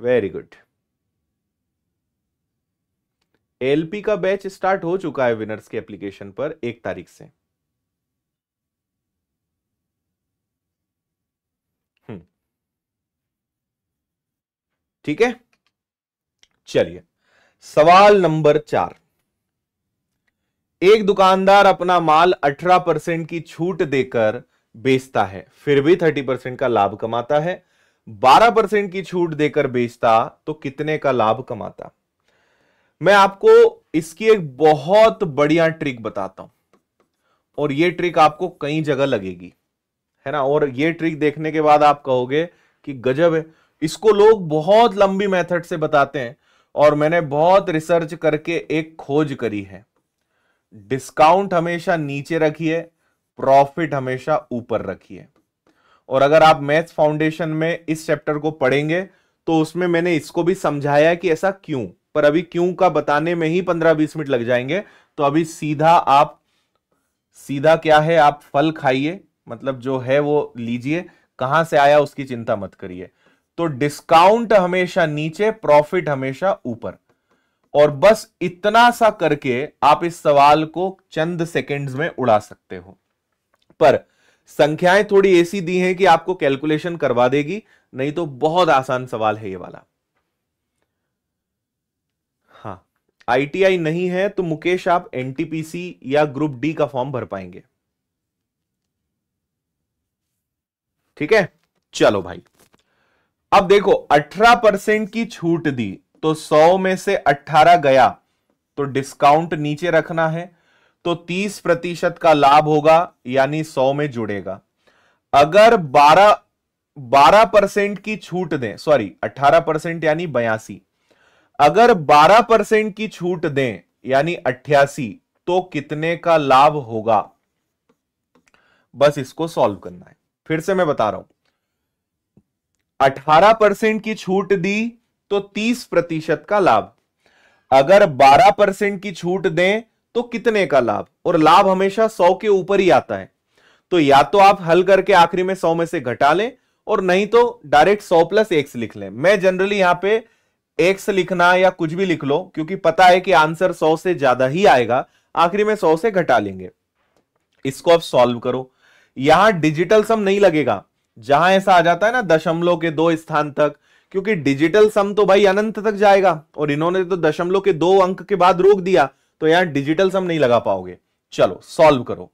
वेरी गुड एलपी का बैच स्टार्ट हो चुका है विनर्स के एप्लीकेशन पर एक तारीख से ठीक है चलिए सवाल नंबर चार एक दुकानदार अपना माल 18 परसेंट की छूट देकर बेचता है फिर भी 30 परसेंट का लाभ कमाता है 12 परसेंट की छूट देकर बेचता तो कितने का लाभ कमाता मैं आपको इसकी एक बहुत बढ़िया ट्रिक बताता हूं और यह ट्रिक आपको कई जगह लगेगी है ना और यह ट्रिक देखने के बाद आप कहोगे कि गजब है इसको लोग बहुत लंबी मेथड से बताते हैं और मैंने बहुत रिसर्च करके एक खोज करी है डिस्काउंट हमेशा नीचे रखिए प्रॉफिट हमेशा ऊपर रखिए और अगर आप मैथ्स फाउंडेशन में इस चैप्टर को पढ़ेंगे तो उसमें मैंने इसको भी समझाया कि ऐसा क्यों पर अभी क्यों का बताने में ही पंद्रह बीस मिनट लग जाएंगे तो अभी सीधा आप सीधा क्या है आप फल खाइए मतलब जो है वो लीजिए कहां से आया उसकी चिंता मत करिए तो डिस्काउंट हमेशा नीचे प्रॉफिट हमेशा ऊपर और बस इतना सा करके आप इस सवाल को चंद सेकंड्स में उड़ा सकते हो पर संख्याएं थोड़ी ऐसी दी हैं कि आपको कैलकुलेशन करवा देगी नहीं तो बहुत आसान सवाल है ये वाला हाँ आईटीआई नहीं है तो मुकेश आप एनटीपीसी या ग्रुप डी का फॉर्म भर पाएंगे ठीक है चलो भाई अब देखो 18 परसेंट की छूट दी तो 100 में से 18 गया तो डिस्काउंट नीचे रखना है तो 30 प्रतिशत का लाभ होगा यानी 100 में जुड़ेगा अगर 12 12 परसेंट की छूट दें सॉरी 18 परसेंट यानी बयासी अगर 12 परसेंट की छूट दें यानी अट्ठासी तो कितने का लाभ होगा बस इसको सॉल्व करना है फिर से मैं बता रहा हूं 18 परसेंट की छूट दी तो 30 प्रतिशत का लाभ अगर 12 परसेंट की छूट दें तो कितने का लाभ और लाभ हमेशा 100 के ऊपर ही आता है तो या तो आप हल करके आखिरी में 100 में से घटा लें और नहीं तो डायरेक्ट 100 प्लस एक्स लिख लें मैं जनरली यहां पे एक्स लिखना या कुछ भी लिख लो क्योंकि पता है कि आंसर 100 से ज्यादा ही आएगा आखिरी में 100 से घटा लेंगे इसको आप सॉल्व करो यहां डिजिटल सम नहीं लगेगा जहां ऐसा आ जाता है ना दशमलव के दो स्थान तक क्योंकि डिजिटल सम तो भाई अनंत तक जाएगा और इन्होंने तो दशमलव के दो अंक के बाद रोक दिया तो यहां डिजिटल सम नहीं लगा पाओगे चलो सॉल्व करो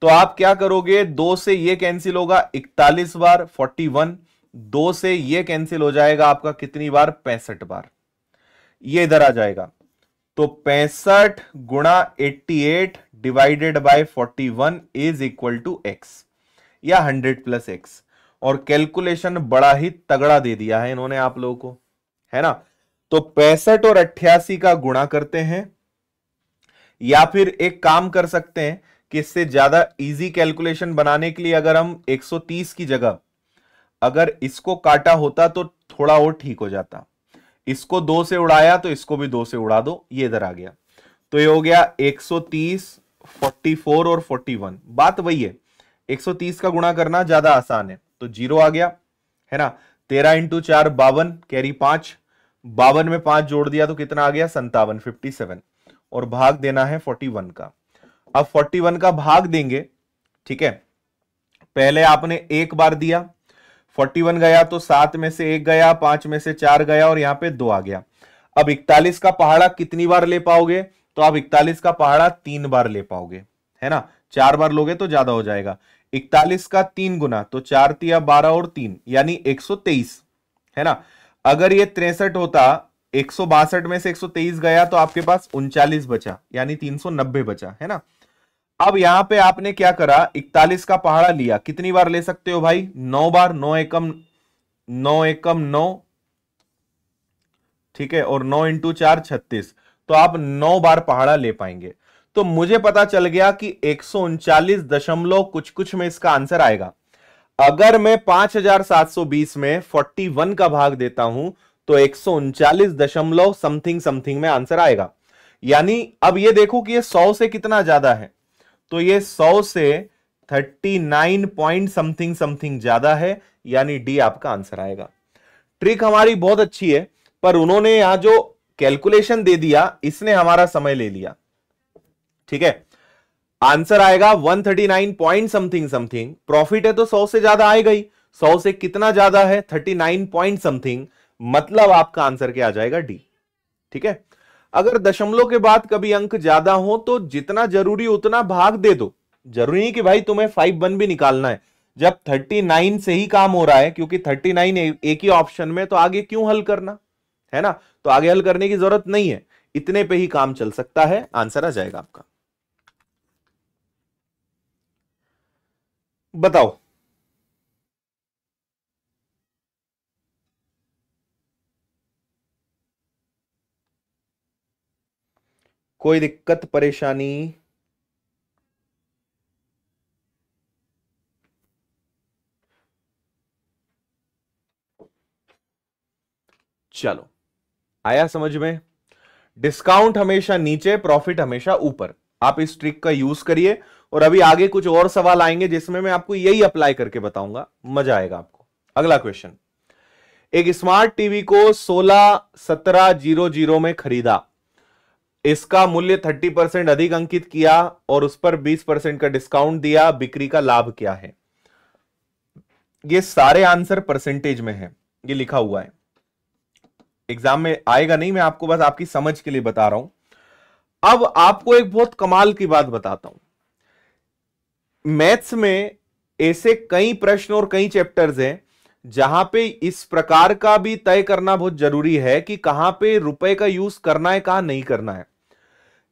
तो आप क्या करोगे दो से ये कैंसिल होगा इकतालीस बार फोर्टी वन दो से ये कैंसिल हो जाएगा आपका कितनी बार पैंसठ बार ये इधर आ जाएगा तो पैंसठ गुणा eighty eight divided by forty one is equal to X या हंड्रेड प्लस एक्स और कैलकुलेशन बड़ा ही तगड़ा दे दिया है इन्होंने आप लोगों को है ना तो पैंसठ और अट्ठासी का गुणा करते हैं या फिर एक काम कर सकते हैं कि इससे ज्यादा इजी कैलकुलेशन बनाने के लिए अगर हम 130 की जगह अगर इसको काटा होता तो थोड़ा और ठीक हो जाता इसको दो से उड़ाया तो इसको भी दो से उड़ा दो ये इधर आ गया तो ये हो गया 130 44 और 41 बात वही है 130 का गुणा करना ज्यादा आसान है तो जीरो आ गया है ना तेरह इंटू चार बावन कैरी पांच बावन में पांच जोड़ दिया तो कितना आ गया संतावन फिफ्टी सेवन और भाग देना है फोर्टी वन का अब फोर्टी वन का भाग देंगे ठीक है पहले आपने एक बार दिया फोर्टी वन गया तो सात में से एक गया पांच में से चार गया और यहां पे दो आ गया अब इकतालीस का पहाड़ा कितनी बार ले पाओगे तो आप इकतालीस का पहाड़ा तीन बार ले पाओगे है ना चार बार लोगे तो ज्यादा हो जाएगा इकतालीस का तीन गुना तो चार तिया बारह और तीन यानी तेईस है ना अगर ये तिरसठ होता एक में से तेईस गया तो आपके पास उनचालीस बचा यानी नब्बे बचा है ना अब यहां पे आपने क्या करा 41 का पहाड़ा लिया कितनी बार ले सकते हो भाई नौ बार नौ एकम नौ एकम नौ ठीक है और नौ इंटू चार छत्तीस तो आप नौ बार पहाड़ा ले पाएंगे तो मुझे पता चल गया कि एक दशमलव कुछ कुछ में इसका आंसर आएगा अगर मैं 5720 में 41 का भाग देता हूं तो एक दशमलव समथिंग समथिंग में आंसर आएगा यानी अब ये देखो कि ये 100 से कितना ज्यादा है तो ये 100 से 39 पॉइंट समथिंग समथिंग ज्यादा है यानी डी आपका आंसर आएगा ट्रिक हमारी बहुत अच्छी है पर उन्होंने यहां जो कैलकुलेशन दे दिया इसने हमारा समय ले लिया ठीक है आंसर आएगा 139 पॉइंट समथिंग समथिंग प्रॉफिट है तो 100 से ज्यादा आएगा ही 100 से कितना ज्यादा है 39 पॉइंट समथिंग मतलब आपका आंसर क्या आ जाएगा डी ठीक है अगर दशमलव के बाद कभी अंक ज्यादा हो तो जितना जरूरी उतना भाग दे दो जरूरी कि भाई तुम्हें फाइव वन भी निकालना है जब 39 से ही काम हो रहा है क्योंकि 39 नाइन एक ही ऑप्शन में तो आगे क्यों हल करना है ना तो आगे हल करने की जरूरत नहीं है इतने पे ही काम चल सकता है आंसर आ जाएगा आपका बताओ कोई दिक्कत परेशानी चलो आया समझ में डिस्काउंट हमेशा नीचे प्रॉफिट हमेशा ऊपर आप इस ट्रिक का यूज करिए और अभी आगे कुछ और सवाल आएंगे जिसमें मैं आपको यही अप्लाई करके बताऊंगा मजा आएगा आपको अगला क्वेश्चन एक स्मार्ट टीवी को सोलह सत्रह जीरो जीरो में खरीदा इसका मूल्य थर्टी परसेंट अधिक अंकित किया और उस पर बीस परसेंट का डिस्काउंट दिया बिक्री का लाभ क्या है ये सारे आंसर परसेंटेज में है ये लिखा हुआ है एग्जाम में आएगा नहीं मैं आपको बस आपकी समझ के लिए बता रहा हूं अब आपको एक बहुत कमाल की बात बताता हूं मैथ्स में ऐसे कई प्रश्न और कई चैप्टर्स हैं जहां पे इस प्रकार का भी तय करना बहुत जरूरी है कि कहां पे रुपए का यूज करना है कहां नहीं करना है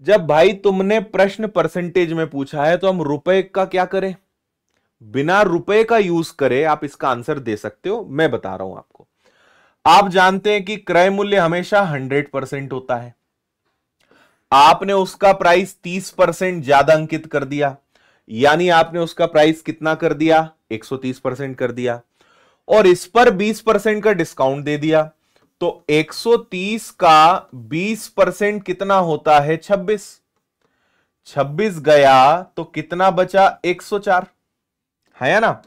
जब भाई तुमने प्रश्न परसेंटेज में पूछा है तो हम रुपए का क्या करें बिना रुपए का यूज करे आप इसका आंसर दे सकते हो मैं बता रहा हूं आपको आप जानते हैं कि क्रय मूल्य हमेशा हंड्रेड परसेंट होता है आपने उसका प्राइस तीस परसेंट ज्यादा अंकित कर दिया यानी आपने उसका प्राइस कितना कर दिया 130 परसेंट कर दिया और इस पर 20 परसेंट का डिस्काउंट दे दिया तो 130 का 20 परसेंट कितना होता है 26 26 गया तो कितना बचा 104 है ना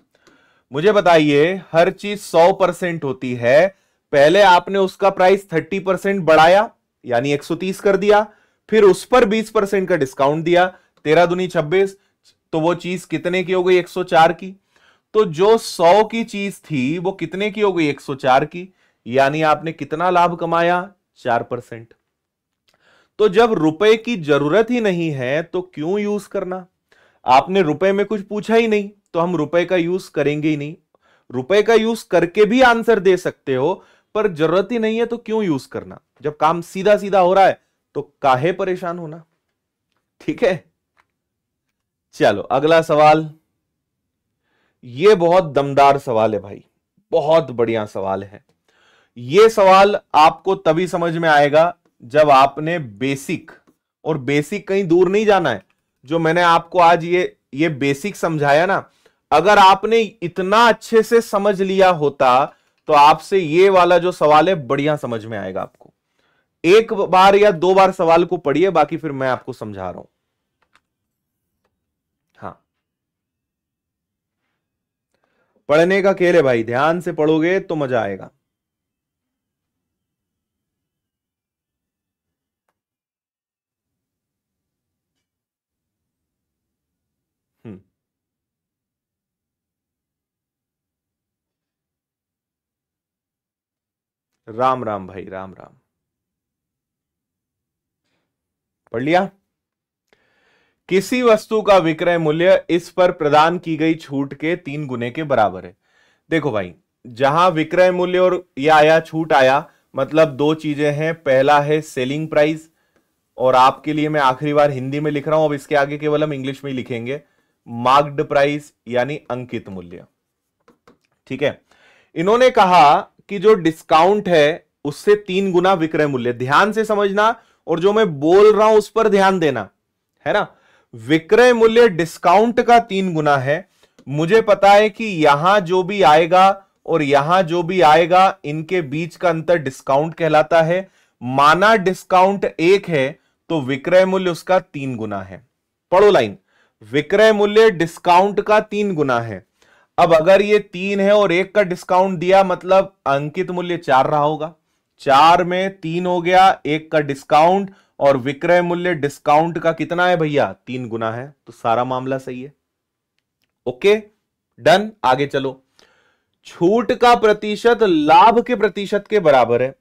मुझे बताइए हर चीज 100 परसेंट होती है पहले आपने उसका प्राइस 30 परसेंट बढ़ाया यानी 130 कर दिया फिर उस पर 20 परसेंट का डिस्काउंट दिया तेरह दुनी छब्बीस तो वो चीज कितने की हो गई 104 की तो जो 100 की चीज थी वो कितने की हो गई 104 की यानी आपने कितना लाभ कमाया 4 परसेंट तो जब रुपए की जरूरत ही नहीं है तो क्यों यूज करना आपने रुपए में कुछ पूछा ही नहीं तो हम रुपए का यूज करेंगे ही नहीं रुपए का यूज करके भी आंसर दे सकते हो पर जरूरत ही नहीं है तो क्यों यूज करना जब काम सीधा सीधा हो रहा है तो काहे परेशान होना ठीक है चलो अगला सवाल ये बहुत दमदार सवाल है भाई बहुत बढ़िया सवाल है ये सवाल आपको तभी समझ में आएगा जब आपने बेसिक और बेसिक कहीं दूर नहीं जाना है जो मैंने आपको आज ये ये बेसिक समझाया ना अगर आपने इतना अच्छे से समझ लिया होता तो आपसे ये वाला जो सवाल है बढ़िया समझ में आएगा आपको एक बार या दो बार सवाल को पढ़िए बाकी फिर मैं आपको समझा रहा हूं पढ़ने का खेल है भाई ध्यान से पढ़ोगे तो मजा आएगा हम्म। राम राम भाई राम राम पढ़ लिया किसी वस्तु का विक्रय मूल्य इस पर प्रदान की गई छूट के तीन गुने के बराबर है देखो भाई जहां विक्रय मूल्य और यह आया छूट आया मतलब दो चीजें हैं पहला है सेलिंग प्राइस और आपके लिए मैं आखिरी बार हिंदी में लिख रहा हूं अब इसके आगे केवल हम इंग्लिश में लिखेंगे मार्क्ड प्राइस यानी अंकित मूल्य ठीक है इन्होंने कहा कि जो डिस्काउंट है उससे तीन गुना विक्रय मूल्य ध्यान से समझना और जो मैं बोल रहा हूं उस पर ध्यान देना है ना विक्रय मूल्य डिस्काउंट का तीन गुना है मुझे पता है कि यहां जो भी आएगा और यहां जो भी आएगा इनके बीच का अंतर डिस्काउंट कहलाता है माना डिस्काउंट एक है तो विक्रय मूल्य उसका तीन गुना है पढ़ो लाइन विक्रय मूल्य डिस्काउंट का तीन गुना है अब अगर ये तीन है और एक का डिस्काउंट दिया मतलब अंकित मूल्य चार रहा होगा चार में तीन हो गया एक का डिस्काउंट और विक्रय मूल्य डिस्काउंट का कितना है भैया तीन गुना है तो सारा मामला सही है ओके डन आगे चलो छूट का प्रतिशत लाभ के प्रतिशत के बराबर है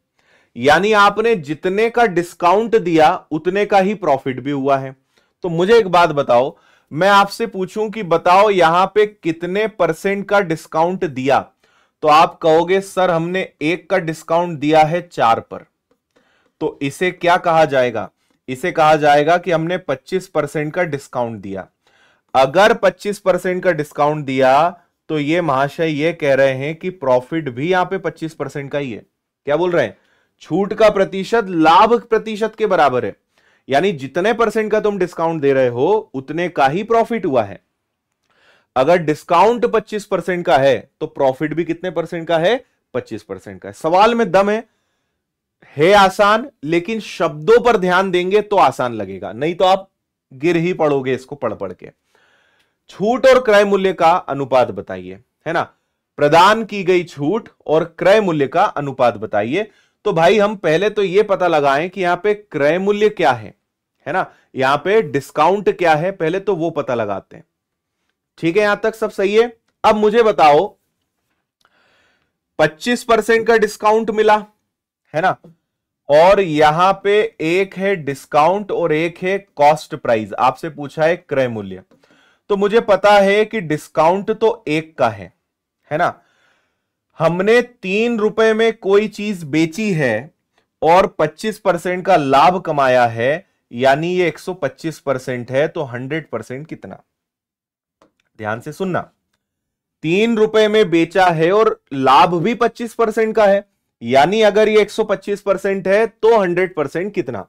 यानी आपने जितने का डिस्काउंट दिया उतने का ही प्रॉफिट भी हुआ है तो मुझे एक बात बताओ मैं आपसे पूछूं कि बताओ यहां पे कितने परसेंट का डिस्काउंट दिया तो आप कहोगे सर हमने एक का डिस्काउंट दिया है चार पर तो इसे क्या कहा जाएगा इसे कहा जाएगा कि हमने 25 परसेंट का डिस्काउंट दिया अगर 25 परसेंट का डिस्काउंट दिया तो ये महाशय ये कह रहे हैं कि प्रॉफिट भी यहां पे 25 परसेंट का ही है क्या बोल रहे हैं छूट का प्रतिशत लाभ प्रतिशत के बराबर है यानी जितने परसेंट का तुम डिस्काउंट दे रहे हो उतने का ही प्रॉफिट हुआ है अगर डिस्काउंट 25 परसेंट का है तो प्रॉफिट भी कितने परसेंट का है 25 परसेंट का है सवाल में दम है है आसान लेकिन शब्दों पर ध्यान देंगे तो आसान लगेगा नहीं तो आप गिर ही पड़ोगे इसको पढ़ पढ़ के छूट और क्रय मूल्य का अनुपात बताइए है ना प्रदान की गई छूट और क्रय मूल्य का अनुपात बताइए तो भाई हम पहले तो यह पता लगाएं कि यहां पे क्रय मूल्य क्या है है ना यहां पे डिस्काउंट क्या है पहले तो वो पता लगाते हैं ठीक है यहां तक सब सही है अब मुझे बताओ 25 परसेंट का डिस्काउंट मिला है ना और यहां पे एक है डिस्काउंट और एक है कॉस्ट प्राइस आपसे पूछा है क्रय मूल्य तो मुझे पता है कि डिस्काउंट तो एक का है है ना हमने तीन रुपए में कोई चीज बेची है और 25 परसेंट का लाभ कमाया है यानी ये 125 परसेंट है तो 100 परसेंट कितना ध्यान से सुनना तीन रुपए में बेचा है और लाभ भी 25 परसेंट का है यानी अगर ये 125 परसेंट है तो 100 परसेंट कितना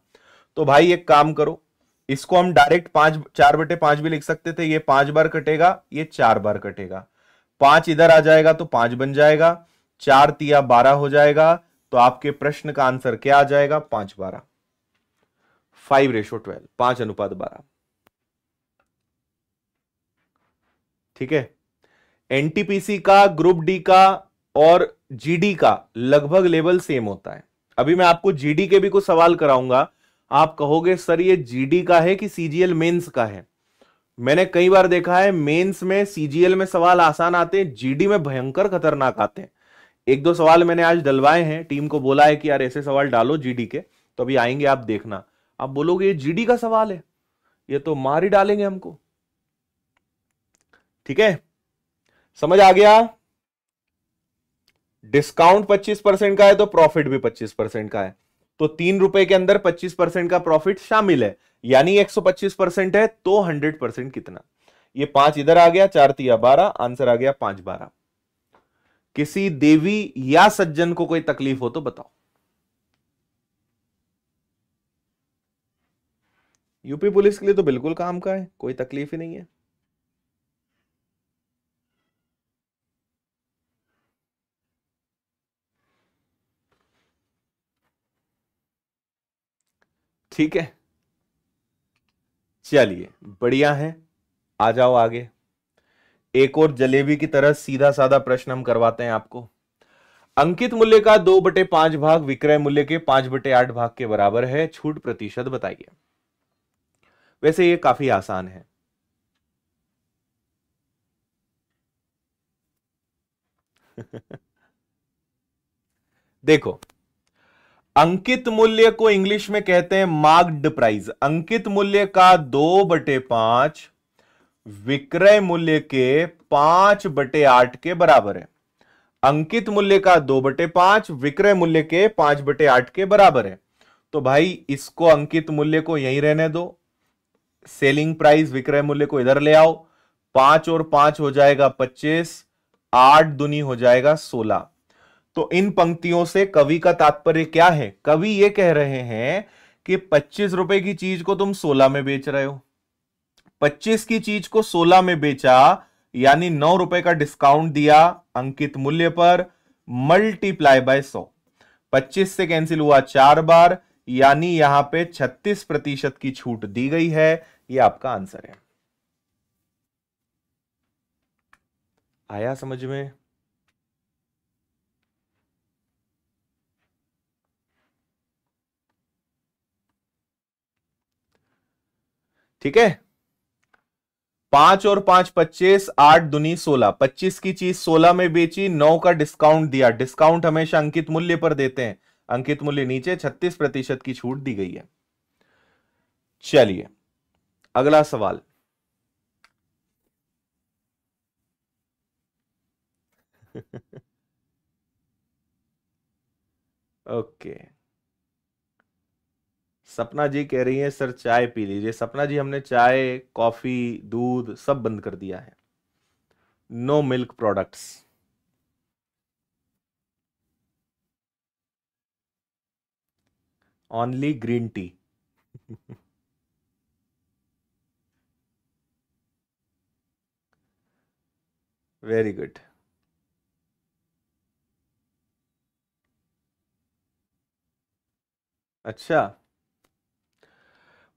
तो भाई एक काम करो इसको हम डायरेक्ट पांच चार बटे पांच भी लिख सकते थे ये पांच बार कटेगा ये चार बार कटेगा पांच इधर आ जाएगा तो पांच बन जाएगा चार तिया बारह हो जाएगा तो आपके प्रश्न का आंसर क्या आ जाएगा पांच बारह फाइव रेशो ट्वेल्व पांच अनुपात बारह ठीक है एनटीपीसी का ग्रुप डी का और जीडी का लगभग लेवल सेम होता है अभी मैं आपको जीडी के भी कुछ सवाल कराऊंगा आप कहोगे सर ये जीडी का है कि सीजीएल मेंस का है मैंने कई बार देखा है मेंस में सीजीएल में सवाल आसान आते हैं जीडी में भयंकर खतरनाक आते हैं एक दो सवाल मैंने आज डलवाए हैं टीम को बोला है कि यार ऐसे सवाल डालो जीडी के तो अभी आएंगे आप देखना आप बोलोगे ये जीडी का सवाल है ये तो मार ही डालेंगे हमको ठीक है समझ आ गया डिस्काउंट पच्चीस परसेंट का है तो प्रॉफिट भी पच्चीस परसेंट का है तो तीन रुपए के अंदर पच्चीस परसेंट का प्रॉफिट शामिल है यानी एक सौ पच्चीस परसेंट है तो हंड्रेड परसेंट कितना ये पांच इधर आ गया चार तीया बारह आंसर आ गया पांच बारह किसी देवी या सज्जन को कोई तकलीफ हो तो बताओ यूपी पुलिस के लिए तो बिल्कुल काम का है कोई तकलीफ ही नहीं है ठीक है चलिए बढ़िया है आ जाओ आगे एक और जलेबी की तरह सीधा साधा प्रश्न हम करवाते हैं आपको अंकित मूल्य का दो बटे पांच भाग विक्रय मूल्य के पांच बटे आठ भाग के बराबर है छूट प्रतिशत बताइए वैसे ये काफी आसान है देखो अंकित मूल्य को इंग्लिश में कहते हैं मार्क्ड प्राइस अंकित मूल्य का दो बटे पांच विक्रय मूल्य के पांच बटे आठ के बराबर है अंकित मूल्य का दो बटे पांच विक्रय मूल्य के पांच बटे आठ के बराबर है तो भाई इसको अंकित मूल्य को यहीं रहने दो सेलिंग प्राइस विक्रय मूल्य को इधर ले आओ पांच और पांच हो जाएगा पच्चीस आठ दुनी हो जाएगा सोलह तो इन पंक्तियों से कवि का तात्पर्य क्या है कवि ये कह रहे हैं कि पच्चीस रुपए की चीज को तुम सोलह में बेच रहे हो पच्चीस की चीज को सोलह में बेचा यानी नौ रुपए का डिस्काउंट दिया अंकित मूल्य पर मल्टीप्लाई बाय सौ पच्चीस से कैंसिल हुआ चार बार यानी यहां पे छत्तीस प्रतिशत की छूट दी गई है ये आपका आंसर है आया समझ में ठीक है पांच और पांच पच्चीस आठ दुनी सोलह पच्चीस की चीज सोलह में बेची नौ का डिस्काउंट दिया डिस्काउंट हमेशा अंकित मूल्य पर देते हैं अंकित मूल्य नीचे छत्तीस प्रतिशत की छूट दी गई है चलिए अगला सवाल ओके okay. सपना जी कह रही है सर चाय पी लीजिए सपना जी हमने चाय कॉफ़ी दूध सब बंद कर दिया है no milk products only green tea very good अच्छा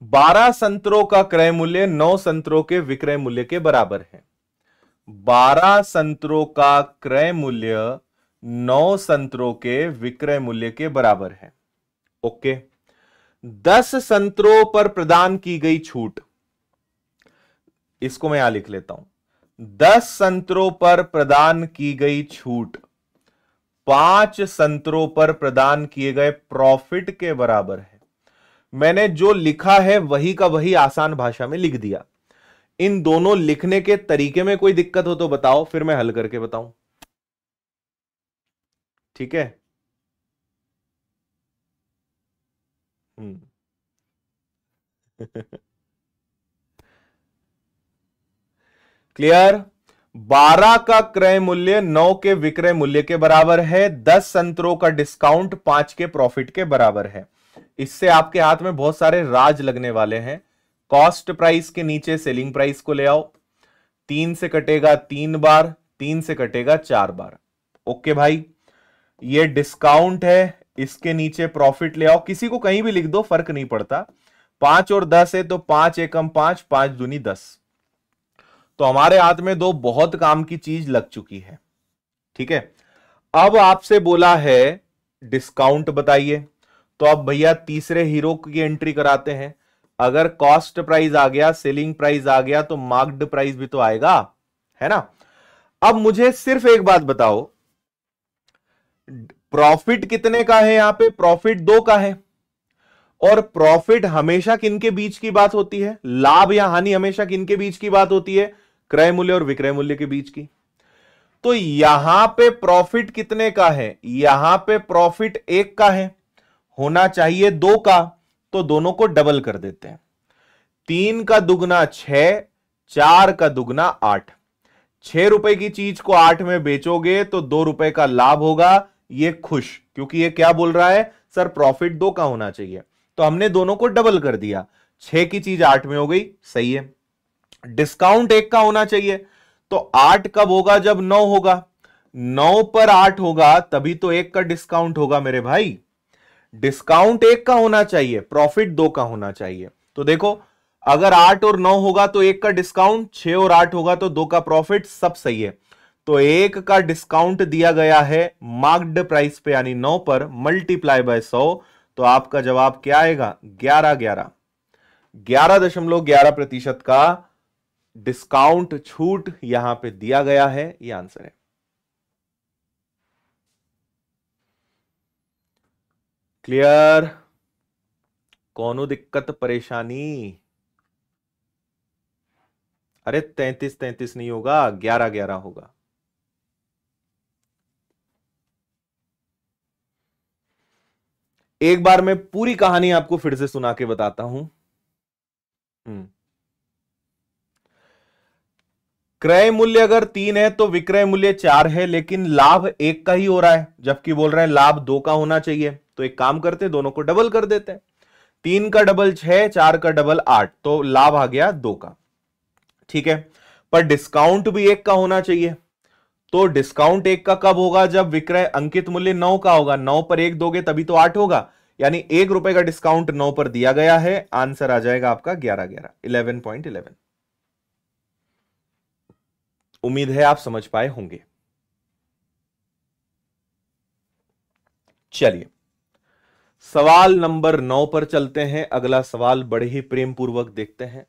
बारह संतरों का क्रय मूल्य नौ संतरों के विक्रय मूल्य के बराबर है बारह संतरों का क्रय मूल्य नौ संतरों के विक्रय मूल्य के बराबर है ओके दस संतरों पर प्रदान की गई छूट इसको मैं यहां लिख लेता हूं दस संतरों पर प्रदान की गई छूट पांच संतरों पर प्रदान किए गए प्रॉफिट के बराबर है मैंने जो लिखा है वही का वही आसान भाषा में लिख दिया इन दोनों लिखने के तरीके में कोई दिक्कत हो तो बताओ फिर मैं हल करके बताऊं ठीक है हम्म। क्लियर बारह का क्रय मूल्य नौ के विक्रय मूल्य के बराबर है दस संतरों का डिस्काउंट पांच के प्रॉफिट के बराबर है इससे आपके हाथ में बहुत सारे राज लगने वाले हैं कॉस्ट प्राइस के नीचे सेलिंग प्राइस को ले आओ तीन से कटेगा तीन बार तीन से कटेगा चार बार ओके भाई ये डिस्काउंट है इसके नीचे प्रॉफिट ले आओ किसी को कहीं भी लिख दो फर्क नहीं पड़ता पांच और दस है तो पांच एकम पांच पांच दूनी दस तो हमारे हाथ में दो बहुत काम की चीज लग चुकी है ठीक है अब आपसे बोला है डिस्काउंट बताइए तो अब भैया तीसरे हीरो की एंट्री कराते हैं अगर कॉस्ट प्राइस आ गया सेलिंग प्राइस आ गया तो मार्क्ड प्राइस भी तो आएगा है ना अब मुझे सिर्फ एक बात बताओ प्रॉफिट कितने का है यहां पे प्रॉफिट दो का है और प्रॉफिट हमेशा किनके बीच की बात होती है लाभ या हानि हमेशा किनके बीच की बात होती है क्रय मूल्य और विक्रय मूल्य के बीच की तो यहां पे प्रॉफिट कितने का है यहां पे प्रॉफिट एक का है होना चाहिए दो का तो दोनों को डबल कर देते हैं तीन का दुगना छ चार का दुगना आठ छह रुपए की चीज को आठ में बेचोगे तो दो रुपए का लाभ होगा ये खुश क्योंकि ये क्या बोल रहा है सर प्रॉफिट दो का होना चाहिए तो हमने दोनों को डबल कर दिया छह की चीज आठ में हो गई सही है डिस्काउंट एक का होना चाहिए तो आठ कब होगा जब नौ होगा नौ पर आठ होगा तभी तो एक का डिस्काउंट होगा मेरे भाई डिस्काउंट एक का होना चाहिए प्रॉफिट दो का होना चाहिए तो देखो अगर आठ और नौ होगा तो एक का डिस्काउंट छह और आठ होगा तो दो का प्रॉफिट सब सही है तो एक का डिस्काउंट दिया गया है मार्क्ड प्राइस पे यानी नौ पर मल्टीप्लाई बाय सौ तो आपका जवाब क्या आएगा ग्यारह ग्यारह ग्यारह दशमलव ग्यारह प्रतिशत का डिस्काउंट छूट यहां पे दिया गया है ये आंसर है क्लियर कौनो दिक्कत परेशानी अरे तैतीस तैतीस नहीं होगा ग्यारह ग्यारह होगा एक बार मैं पूरी कहानी आपको फिर से सुना के बताता हूं हम्म। क्रय मूल्य अगर तीन है तो विक्रय मूल्य चार है लेकिन लाभ एक का ही हो रहा है जबकि बोल रहे हैं लाभ दो का होना चाहिए तो एक काम करते दोनों को डबल कर देते हैं तीन का डबल छह चार का डबल आठ तो लाभ आ गया दो का ठीक है पर डिस्काउंट भी एक का होना चाहिए तो डिस्काउंट एक का कब होगा जब विक्रय अंकित मूल्य नौ का होगा नौ पर एक दोगे तभी तो आठ होगा यानी एक रुपए का डिस्काउंट नौ पर दिया गया है आंसर आ जाएगा आपका ग्यारह ग्यारह इलेवन पॉइंट इलेवन उम्मीद है आप समझ पाए होंगे चलिए सवाल नंबर नौ पर चलते हैं अगला सवाल बड़े ही प्रेम पूर्वक देखते हैं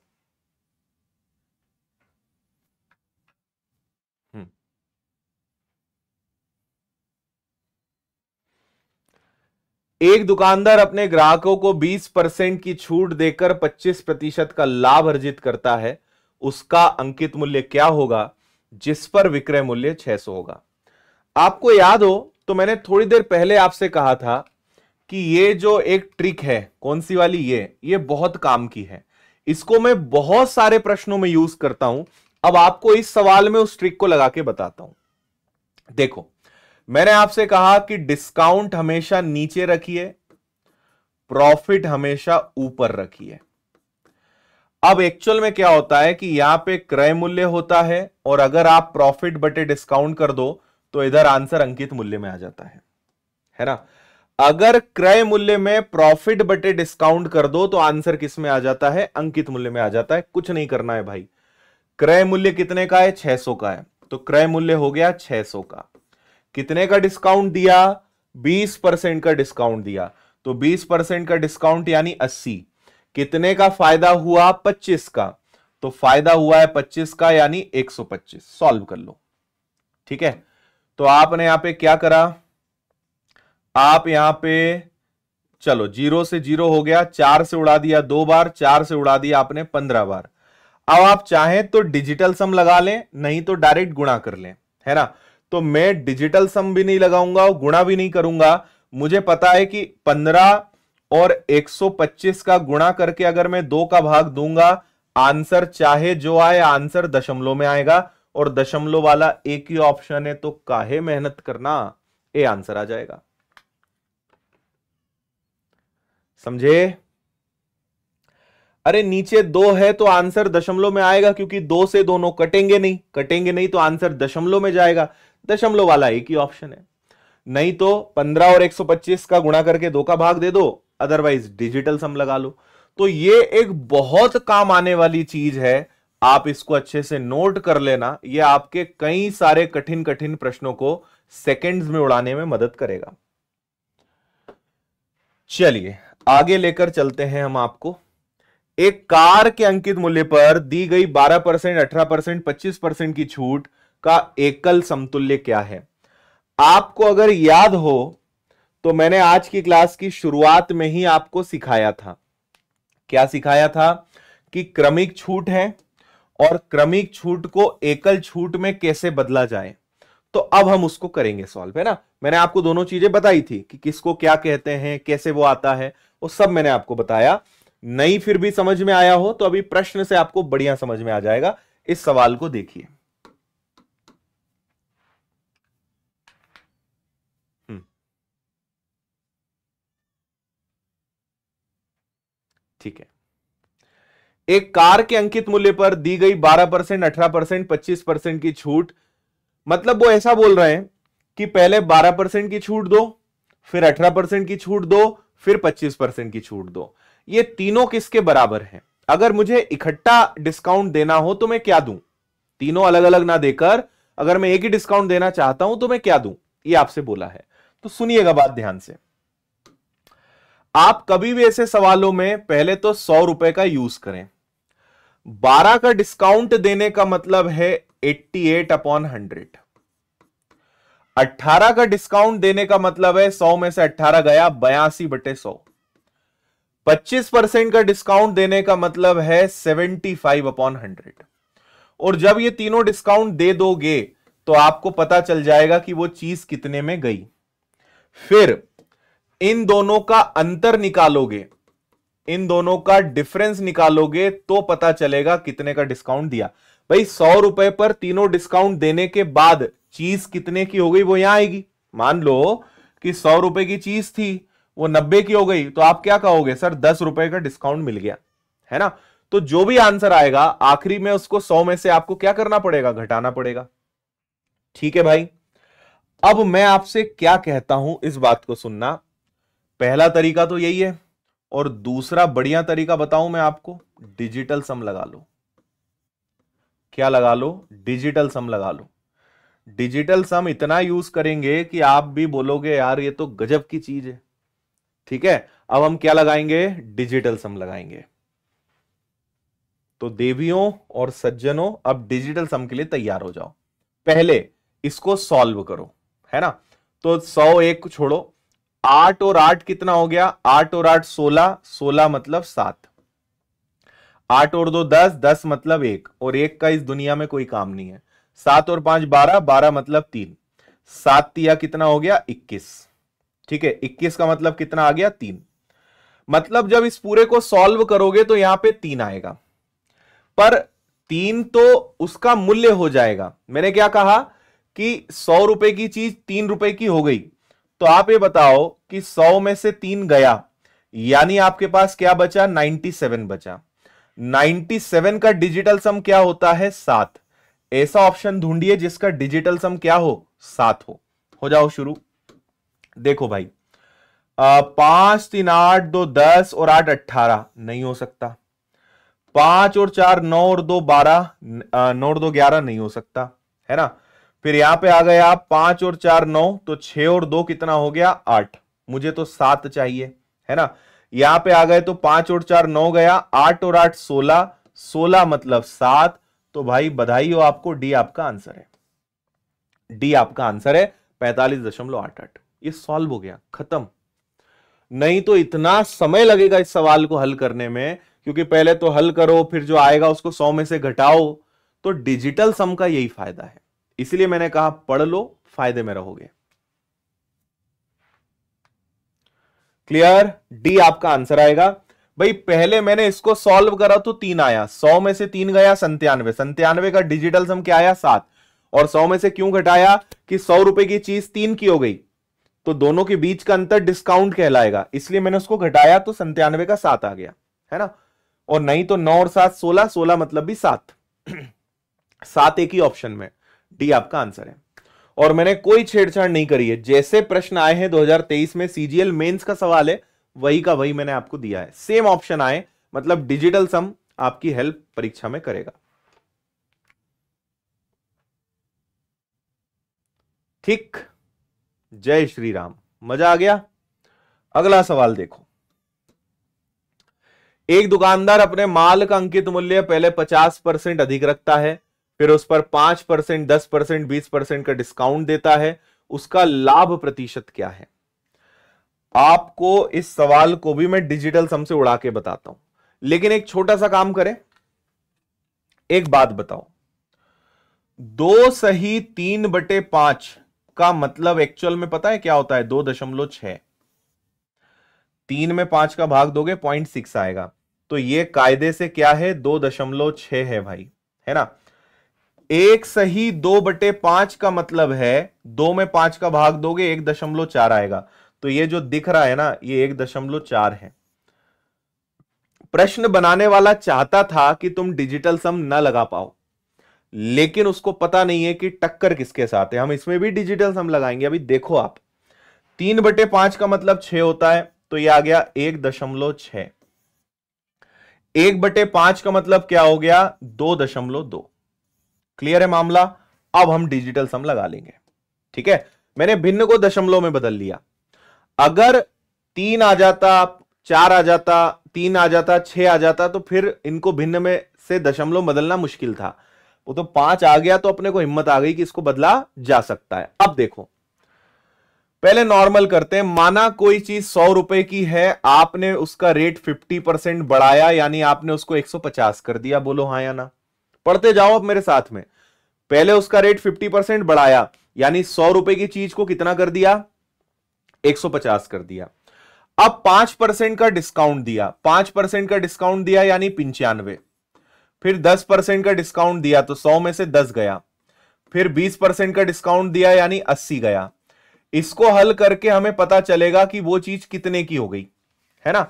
हम्म। एक दुकानदार अपने ग्राहकों को 20 परसेंट की छूट देकर 25 प्रतिशत का लाभ अर्जित करता है उसका अंकित मूल्य क्या होगा जिस पर विक्रय मूल्य 600 होगा आपको याद हो तो मैंने थोड़ी देर पहले आपसे कहा था कि ये जो एक ट्रिक है कौन सी वाली ये ये बहुत काम की है इसको मैं बहुत सारे प्रश्नों में यूज करता हूं अब आपको इस सवाल में उस ट्रिक को लगा के बताता हूं देखो मैंने आपसे कहा कि डिस्काउंट हमेशा नीचे रखिए प्रॉफिट हमेशा ऊपर रखिए अब एक्चुअल में क्या होता है कि यहां पे क्रय मूल्य होता है और अगर आप प्रॉफिट बटे डिस्काउंट कर दो तो इधर आंसर अंकित मूल्य में आ जाता है है ना अगर क्रय मूल्य में प्रॉफिट बटे डिस्काउंट कर दो तो आंसर किस में आ जाता है अंकित मूल्य में आ जाता है कुछ नहीं करना है भाई क्रय मूल्य कितने का है सौ का है तो क्रय मूल्य हो गया छह का कितने का डिस्काउंट दिया 20 परसेंट का डिस्काउंट दिया तो 20 परसेंट का डिस्काउंट यानी 80 कितने का फायदा हुआ 25 का तो फायदा हुआ है 25 का यानी 125 सॉल्व कर लो ठीक है तो आपने यहां पे क्या करा आप यहां पे चलो जीरो से जीरो हो गया चार से उड़ा दिया दो बार चार से उड़ा दिया आपने पंद्रह बार अब आप चाहें तो डिजिटल सम लगा लें नहीं तो डायरेक्ट गुणा कर लें है ना तो मैं डिजिटल सम भी नहीं लगाऊंगा और गुणा भी नहीं करूंगा मुझे पता है कि पंद्रह और पच्चीस का गुणा करके अगर मैं दो का भाग दूंगा आंसर चाहे जो आए आंसर दशमलव में आएगा और दशमलव वाला एक ही ऑप्शन है तो काहे मेहनत करना ए आंसर आ जाएगा समझे अरे नीचे दो है तो आंसर दशमलव में आएगा क्योंकि दो से दोनों कटेंगे नहीं कटेंगे नहीं तो आंसर दशमलव में जाएगा दशमलव वाला एक ही ऑप्शन है नहीं तो 15 और 125 का गुणा करके दो का भाग दे दो अदरवाइज डिजिटल सम लगा लो तो ये एक बहुत काम आने वाली चीज है आप इसको अच्छे से नोट कर लेना ये आपके कई सारे कठिन कठिन प्रश्नों को सेकेंड्स में उड़ाने में मदद करेगा चलिए आगे लेकर चलते हैं हम आपको एक कार के अंकित मूल्य पर दी गई 12 परसेंट अठारह परसेंट पच्चीस परसेंट की छूट का एकल समतुल्य क्या है आपको अगर याद हो तो मैंने आज की क्लास की शुरुआत में ही आपको सिखाया था क्या सिखाया था कि क्रमिक छूट है और क्रमिक छूट को एकल छूट में कैसे बदला जाए तो अब हम उसको करेंगे सॉल्व है ना मैंने आपको दोनों चीजें बताई थी कि किसको क्या कहते हैं कैसे वो आता है वो सब मैंने आपको बताया नहीं फिर भी समझ में आया हो तो अभी प्रश्न से आपको बढ़िया समझ में आ जाएगा इस सवाल को देखिए हम्म। ठीक है एक कार के अंकित मूल्य पर दी गई 12 परसेंट अठारह परसेंट पच्चीस परसेंट की छूट मतलब वो ऐसा बोल रहे हैं कि पहले 12 परसेंट की छूट दो फिर 18 परसेंट की छूट दो फिर 25 परसेंट की छूट दो ये तीनों किसके बराबर हैं अगर मुझे इकट्ठा डिस्काउंट देना हो तो मैं क्या दूं तीनों अलग अलग ना देकर अगर मैं एक ही डिस्काउंट देना चाहता हूं तो मैं क्या दूं ये आपसे बोला है तो सुनिएगा बात ध्यान से आप कभी भी ऐसे सवालों में पहले तो सौ रुपए का यूज करें बारह का डिस्काउंट देने का मतलब है एट्टी एट अपॉन हंड्रेड 18 का डिस्काउंट देने का मतलब है 100 में से 18 गया बयासी बटे सौ पच्चीस परसेंट का डिस्काउंट देने का मतलब है 75 अपॉन हंड्रेड और जब ये तीनों डिस्काउंट दे दोगे तो आपको पता चल जाएगा कि वो चीज कितने में गई फिर इन दोनों का अंतर निकालोगे इन दोनों का डिफरेंस निकालोगे तो पता चलेगा कितने का डिस्काउंट दिया भाई सौ रुपए पर तीनों डिस्काउंट देने के बाद चीज कितने की हो गई वो यहां आएगी मान लो कि सौ रुपए की चीज थी वो नब्बे की हो गई तो आप क्या कहोगे सर दस रुपए का डिस्काउंट मिल गया है ना तो जो भी आंसर आएगा आखिरी में उसको सौ में से आपको क्या करना पड़ेगा घटाना पड़ेगा ठीक है भाई अब मैं आपसे क्या कहता हूं इस बात को सुनना पहला तरीका तो यही है और दूसरा बढ़िया तरीका बताऊं मैं आपको डिजिटल सम लगा लो क्या लगा लो डिजिटल सम लगा लो डिजिटल सम इतना यूज करेंगे कि आप भी बोलोगे यार ये तो गजब की चीज है ठीक है अब हम क्या लगाएंगे डिजिटल सम लगाएंगे तो देवियों और सज्जनों अब डिजिटल सम के लिए तैयार हो जाओ पहले इसको सॉल्व करो है ना तो सौ एक छोड़ो आठ और आठ कितना हो गया आठ और आठ सोलह सोलह मतलब सात आठ और दो दस दस मतलब एक और एक का इस दुनिया में कोई काम नहीं है सात और पांच बारह बारह मतलब तीन सात तिया कितना हो गया इक्कीस ठीक है इक्कीस का मतलब कितना आ गया तीन मतलब जब इस पूरे को सॉल्व करोगे तो यहां पे तीन आएगा पर तीन तो उसका मूल्य हो जाएगा मैंने क्या कहा कि सौ रुपए की चीज तीन रुपए की हो गई तो आप ये बताओ कि सौ में से तीन गया यानी आपके पास क्या बचा 97 बचा 97 का डिजिटल सम क्या होता है सात ऐसा ऑप्शन ढूंढिए जिसका डिजिटल सम क्या हो सात हो हो जाओ शुरू देखो भाई पांच तीन आठ दो दस और आठ अट्ठारह नहीं हो सकता पांच और चार नौ और दो बारह नौ और दो ग्यारह नहीं हो सकता है ना फिर यहां पे आ गए आप पांच और चार नौ तो छह और दो कितना हो गया आठ मुझे तो सात चाहिए है ना यहां पे आ गए तो पांच और चार नौ गया आठ और आठ सोलह सोलह मतलब सात तो भाई बधाई हो आपको डी आपका आंसर है डी आपका आंसर है पैंतालीस दशमलव आठ आठ ये सॉल्व हो गया खत्म नहीं तो इतना समय लगेगा इस सवाल को हल करने में क्योंकि पहले तो हल करो फिर जो आएगा उसको सौ में से घटाओ तो डिजिटल सम का यही फायदा है इसलिए मैंने कहा पढ़ लो फायदे में रहोगे क्लियर डी आपका आंसर आएगा भाई पहले मैंने इसको सॉल्व करा तो तीन आया सौ में से तीन गया संतानवे संतानवे का डिजिटल सम क्या आया सात और सौ में से क्यों घटाया कि सौ रुपए की चीज तीन की हो गई तो दोनों के बीच का अंतर डिस्काउंट कहलाएगा इसलिए मैंने उसको घटाया तो संतानवे का सात आ गया है ना और नहीं तो नौ और सात सोलह सोलह मतलब भी सात सात एक ही ऑप्शन में डी आपका आंसर है और मैंने कोई छेड़छाड़ नहीं करी है जैसे प्रश्न आए हैं 2023 में सीजीएल मेंस का सवाल है वही का वही मैंने आपको दिया है सेम ऑप्शन आए मतलब डिजिटल सम आपकी हेल्प परीक्षा में करेगा ठीक जय श्री राम मजा आ गया अगला सवाल देखो एक दुकानदार अपने माल का अंकित मूल्य पहले 50 परसेंट अधिक रखता है फिर उस पर 5 परसेंट दस परसेंट बीस परसेंट का डिस्काउंट देता है उसका लाभ प्रतिशत क्या है आपको इस सवाल को भी मैं डिजिटल सम से उड़ा के बताता हूं लेकिन एक छोटा सा काम करें एक बात बताओ दो सही तीन बटे पांच का मतलब एक्चुअल में पता है क्या होता है दो दशमलव छ तीन में पांच का भाग दोगे पॉइंट सिक्स आएगा तो ये कायदे से क्या है दो दशमलव छ है भाई है ना एक सही दो बटे पांच का मतलब है दो में पांच का भाग दोगे एक दशमलव चार आएगा तो ये जो दिख रहा है ना ये एक दशमलव चार है प्रश्न बनाने वाला चाहता था कि तुम डिजिटल सम न लगा पाओ लेकिन उसको पता नहीं है कि टक्कर किसके साथ है हम इसमें भी डिजिटल सम लगाएंगे अभी देखो आप तीन बटे पांच का मतलब छ होता है तो ये आ गया एक दशमलव छ एक बटे पांच का मतलब क्या हो गया दो दशमलव दो क्लियर है मामला अब हम डिजिटल सम लगा लेंगे ठीक है मैंने भिन्न को दशमलव में बदल लिया अगर तीन आ जाता चार आ जाता तीन आ जाता छह आ जाता तो फिर इनको भिन्न में से दशमलव बदलना मुश्किल था वो तो पांच आ गया तो अपने को हिम्मत आ गई कि इसको बदला जा सकता है अब देखो पहले नॉर्मल करते हैं माना कोई चीज सौ रुपए की है आपने उसका रेट फिफ्टी परसेंट बढ़ाया यानी आपने उसको एक सौ पचास कर दिया बोलो हाँ या ना पढ़ते जाओ अब मेरे साथ में पहले उसका रेट फिफ्टी परसेंट बढ़ाया यानी सौ रुपए की चीज को कितना कर दिया 150 कर दिया अब पांच परसेंट का डिस्काउंट दिया पांच परसेंट का डिस्काउंट दिया यानी पंचानवे फिर दस परसेंट का डिस्काउंट दिया तो सौ में से दस गया फिर बीस परसेंट का डिस्काउंट दिया यानी अस्सी गया इसको हल करके हमें पता चलेगा कि वो चीज कितने की हो गई है ना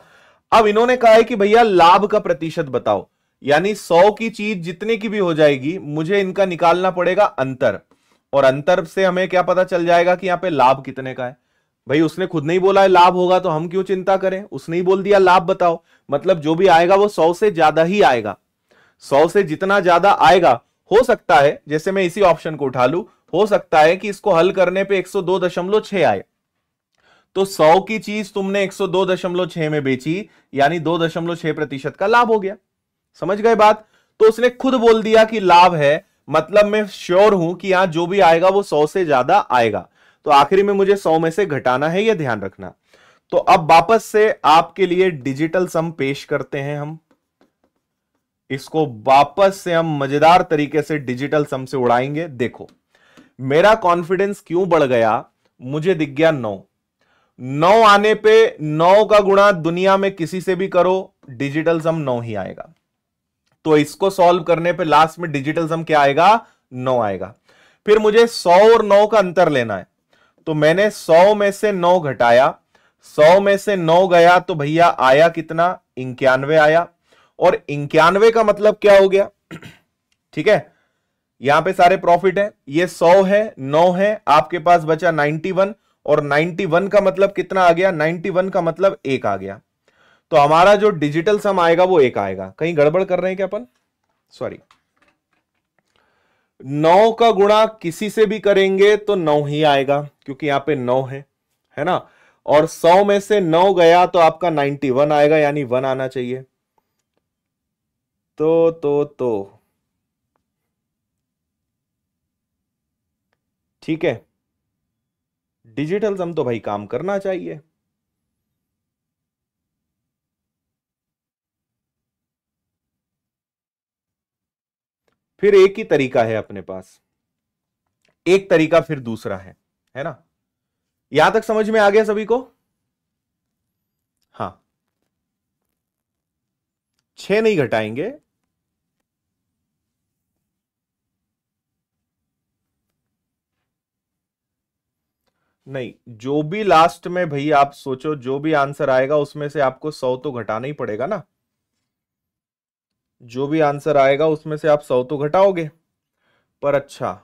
अब इन्होंने कहा है कि भैया लाभ का प्रतिशत बताओ यानी सौ की चीज जितने की भी हो जाएगी मुझे इनका निकालना पड़ेगा अंतर और अंतर से हमें क्या पता चल जाएगा कि यहां पे लाभ कितने का है भाई उसने खुद नहीं बोला है लाभ होगा तो हम क्यों चिंता करें उसने ही बोल दिया लाभ बताओ मतलब जो भी आएगा वो सौ से ज्यादा ही आएगा सौ से जितना ज्यादा आएगा हो सकता है जैसे मैं इसी ऑप्शन को उठा लू हो सकता है कि इसको हल करने पे 102.6 आए तो 100 की चीज तुमने 102.6 में बेची यानी 2.6 प्रतिशत का लाभ हो गया समझ गए बात तो उसने खुद बोल दिया कि लाभ है मतलब मैं श्योर हूं कि यहां जो भी आएगा वो 100 से ज्यादा आएगा तो आखिरी में मुझे सौ में से घटाना है यह ध्यान रखना तो अब वापस से आपके लिए डिजिटल सम पेश करते हैं हम इसको वापस से हम मजेदार तरीके से डिजिटल सम से उड़ाएंगे देखो मेरा कॉन्फिडेंस क्यों बढ़ गया मुझे दिख गया नौ नौ आने पे नौ का गुणा दुनिया में किसी से भी करो डिजिटल सम नौ ही आएगा तो इसको सॉल्व करने पे लास्ट में डिजिटल सम क्या आएगा नौ आएगा फिर मुझे सौ और नौ का अंतर लेना है तो मैंने सौ में से नौ घटाया सौ में से नौ गया तो भैया आया कितना इंक्यानवे आया और इंक्यानवे का मतलब क्या हो गया ठीक है यहां पे सारे प्रॉफिट है ये सौ है नौ है आपके पास बचा नाइनटी वन और नाइनटी वन का मतलब कितना आ गया नाइनटी वन का मतलब एक आ गया तो हमारा जो डिजिटल सम आएगा वो एक आएगा कहीं गड़बड़ कर रहे हैं क्या अपन सॉरी नौ का गुणा किसी से भी करेंगे तो नौ ही आएगा क्योंकि यहां पे नौ है है ना और सौ में से नौ गया तो आपका नाइन्टी वन आएगा यानी वन आना चाहिए तो तो तो ठीक है डिजिटल सम तो भाई काम करना चाहिए फिर एक ही तरीका है अपने पास एक तरीका फिर दूसरा है है ना यहां तक समझ में आ गया सभी को हाँ छ नहीं घटाएंगे नहीं जो भी लास्ट में भैया आप सोचो जो भी आंसर आएगा उसमें से आपको सौ तो घटाना ही पड़ेगा ना जो भी आंसर आएगा उसमें से आप सौ तो घटाओगे पर अच्छा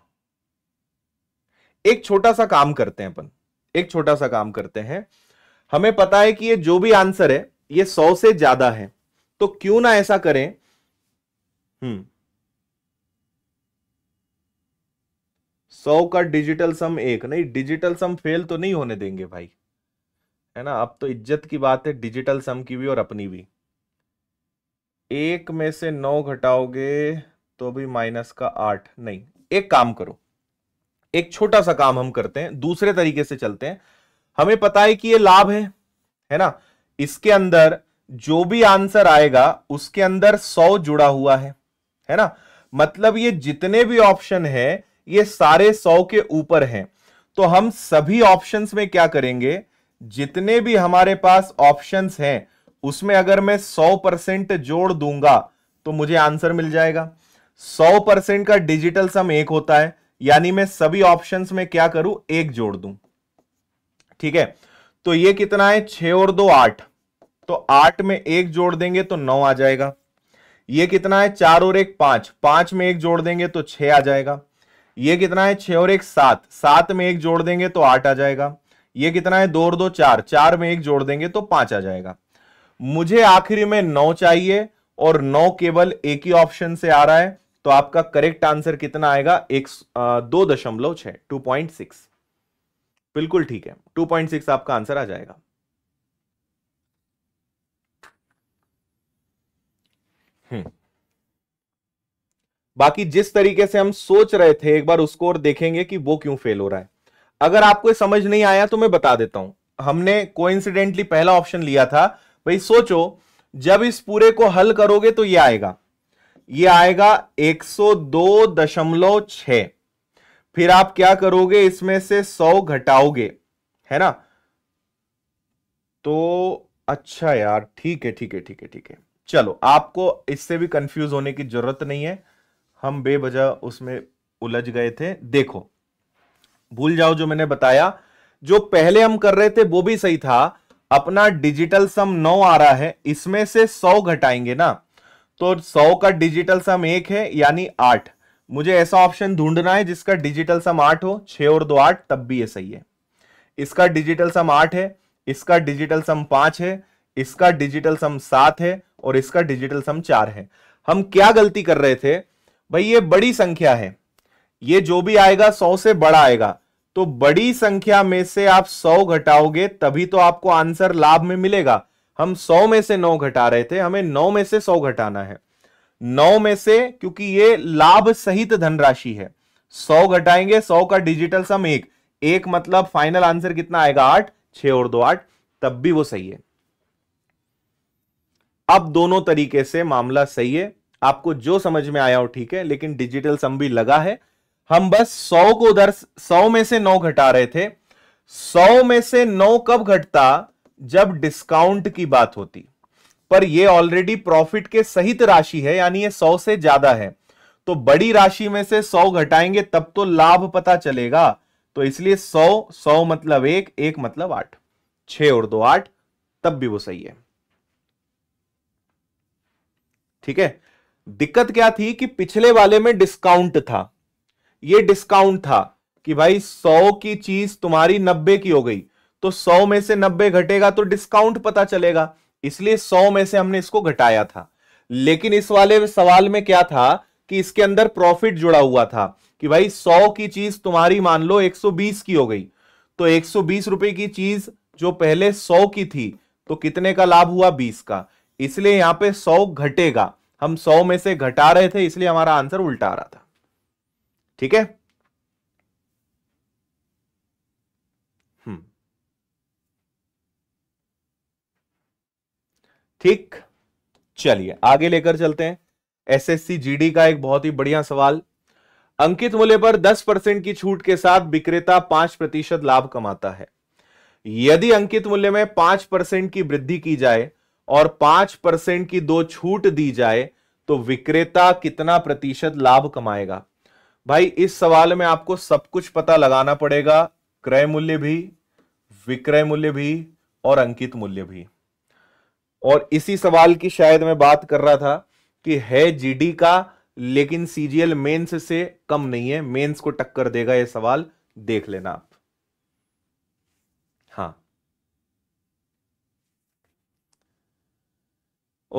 एक छोटा सा काम करते हैं अपन एक छोटा सा काम करते हैं हमें पता है कि ये जो भी आंसर है ये सौ से ज्यादा है तो क्यों ना ऐसा करें हम्म सौ का डिजिटल सम एक नहीं डिजिटल सम फेल तो नहीं होने देंगे भाई है ना अब तो इज्जत की बात है डिजिटल सम की भी और अपनी भी एक में से नौ घटाओगे तो भी माइनस का आठ नहीं एक काम करो एक छोटा सा काम हम करते हैं दूसरे तरीके से चलते हैं हमें पता है कि ये लाभ है है ना इसके अंदर जो भी आंसर आएगा उसके अंदर सौ जुड़ा हुआ है है ना मतलब ये जितने भी ऑप्शन है ये सारे सौ के ऊपर हैं तो हम सभी ऑप्शंस में क्या करेंगे जितने भी हमारे पास ऑप्शंस हैं उसमें अगर मैं 100 परसेंट जोड़ दूंगा तो मुझे आंसर मिल जाएगा 100 परसेंट का डिजिटल सम एक होता है यानी मैं सभी ऑप्शंस में क्या करूं एक जोड़ दूं ठीक है तो ये कितना है छ और दो आठ तो आठ में एक जोड़ देंगे तो नौ आ जाएगा ये कितना है चार और एक पांच पांच में एक जोड़ देंगे तो छह आ जाएगा ये कितना है छ और एक सात सात में एक जोड़ देंगे तो आठ आ जाएगा ये कितना है दो और दो चार चार में एक जोड़ देंगे तो पांच आ जाएगा मुझे आखिरी में नौ चाहिए और नौ केवल एक ही ऑप्शन से आ रहा है तो आपका करेक्ट आंसर कितना आएगा एक दो दशमलव छह टू पॉइंट सिक्स बिल्कुल ठीक है टू पॉइंट सिक्स आपका आंसर आ जाएगा हम्म। बाकी जिस तरीके से हम सोच रहे थे एक बार उसको और देखेंगे कि वो क्यों फेल हो रहा है अगर आपको समझ नहीं आया तो मैं बता देता हूं हमने कोइंसिडेंटली पहला ऑप्शन लिया था भाई सोचो जब इस पूरे को हल करोगे तो ये आएगा ये आएगा 102.6 फिर आप क्या करोगे इसमें से 100 घटाओगे है ना तो अच्छा यार ठीक है ठीक है ठीक है ठीक है चलो आपको इससे भी कंफ्यूज होने की जरूरत नहीं है हम बेबजा उसमें उलझ गए थे देखो भूल जाओ जो मैंने बताया जो पहले हम कर रहे थे वो भी सही था अपना डिजिटल सम नौ आ रहा है इसमें से सौ घटाएंगे ना तो सौ का डिजिटल सम एक है यानी आठ मुझे ऐसा ऑप्शन ढूंढना है जिसका डिजिटल सम आठ हो छ और दो आठ तब भी ये सही है इसका डिजिटल सम आठ है इसका डिजिटल सम पांच है इसका डिजिटल सम सात है और इसका डिजिटल सम चार है हम क्या गलती कर रहे थे भाई ये बड़ी संख्या है ये जो भी आएगा सौ से बड़ा आएगा तो बड़ी संख्या में से आप 100 घटाओगे तभी तो आपको आंसर लाभ में मिलेगा हम 100 में से 9 घटा रहे थे हमें 9 में से 100 घटाना है 9 में से क्योंकि ये लाभ सहित धनराशि है 100 घटाएंगे 100 का डिजिटल सम एक एक मतलब फाइनल आंसर कितना आएगा आठ छ और दो आठ तब भी वो सही है अब दोनों तरीके से मामला सही है आपको जो समझ में आया हो ठीक है लेकिन डिजिटल सम भी लगा है हम बस सौ को उधर सौ में से नौ घटा रहे थे सौ में से नौ कब घटता जब डिस्काउंट की बात होती पर यह ऑलरेडी प्रॉफिट के सहित राशि है यानी ये सौ से ज्यादा है तो बड़ी राशि में से सौ घटाएंगे तब तो लाभ पता चलेगा तो इसलिए सौ सौ मतलब एक एक मतलब आठ छ और दो आठ तब भी वो सही है ठीक है दिक्कत क्या थी कि पिछले वाले में डिस्काउंट था ये डिस्काउंट था कि भाई सौ की चीज तुम्हारी नब्बे की हो गई तो सौ में से नब्बे घटेगा तो डिस्काउंट पता चलेगा इसलिए सौ में से हमने इसको घटाया था लेकिन इस वाले सवाल में क्या था कि इसके अंदर प्रॉफिट जुड़ा हुआ था कि भाई सौ की चीज तुम्हारी मान लो 120 की हो गई तो बीस रुपए की चीज जो पहले सौ की थी तो कितने का लाभ हुआ बीस का इसलिए यहां पर सौ घटेगा हम सौ में से घटा रहे थे इसलिए हमारा आंसर उल्टा आ रहा था ठीक है हम्म। ठीक चलिए आगे लेकर चलते हैं एसएससी जीडी का एक बहुत ही बढ़िया सवाल अंकित मूल्य पर 10 परसेंट की छूट के साथ विक्रेता 5 प्रतिशत लाभ कमाता है यदि अंकित मूल्य में 5 परसेंट की वृद्धि की जाए और 5 परसेंट की दो छूट दी जाए तो विक्रेता कितना प्रतिशत लाभ कमाएगा भाई इस सवाल में आपको सब कुछ पता लगाना पड़ेगा क्रय मूल्य भी विक्रय मूल्य भी और अंकित मूल्य भी और इसी सवाल की शायद मैं बात कर रहा था कि है जीडी का लेकिन सीजीएल मेंस से कम नहीं है मेंस को टक्कर देगा यह सवाल देख लेना आप हाँ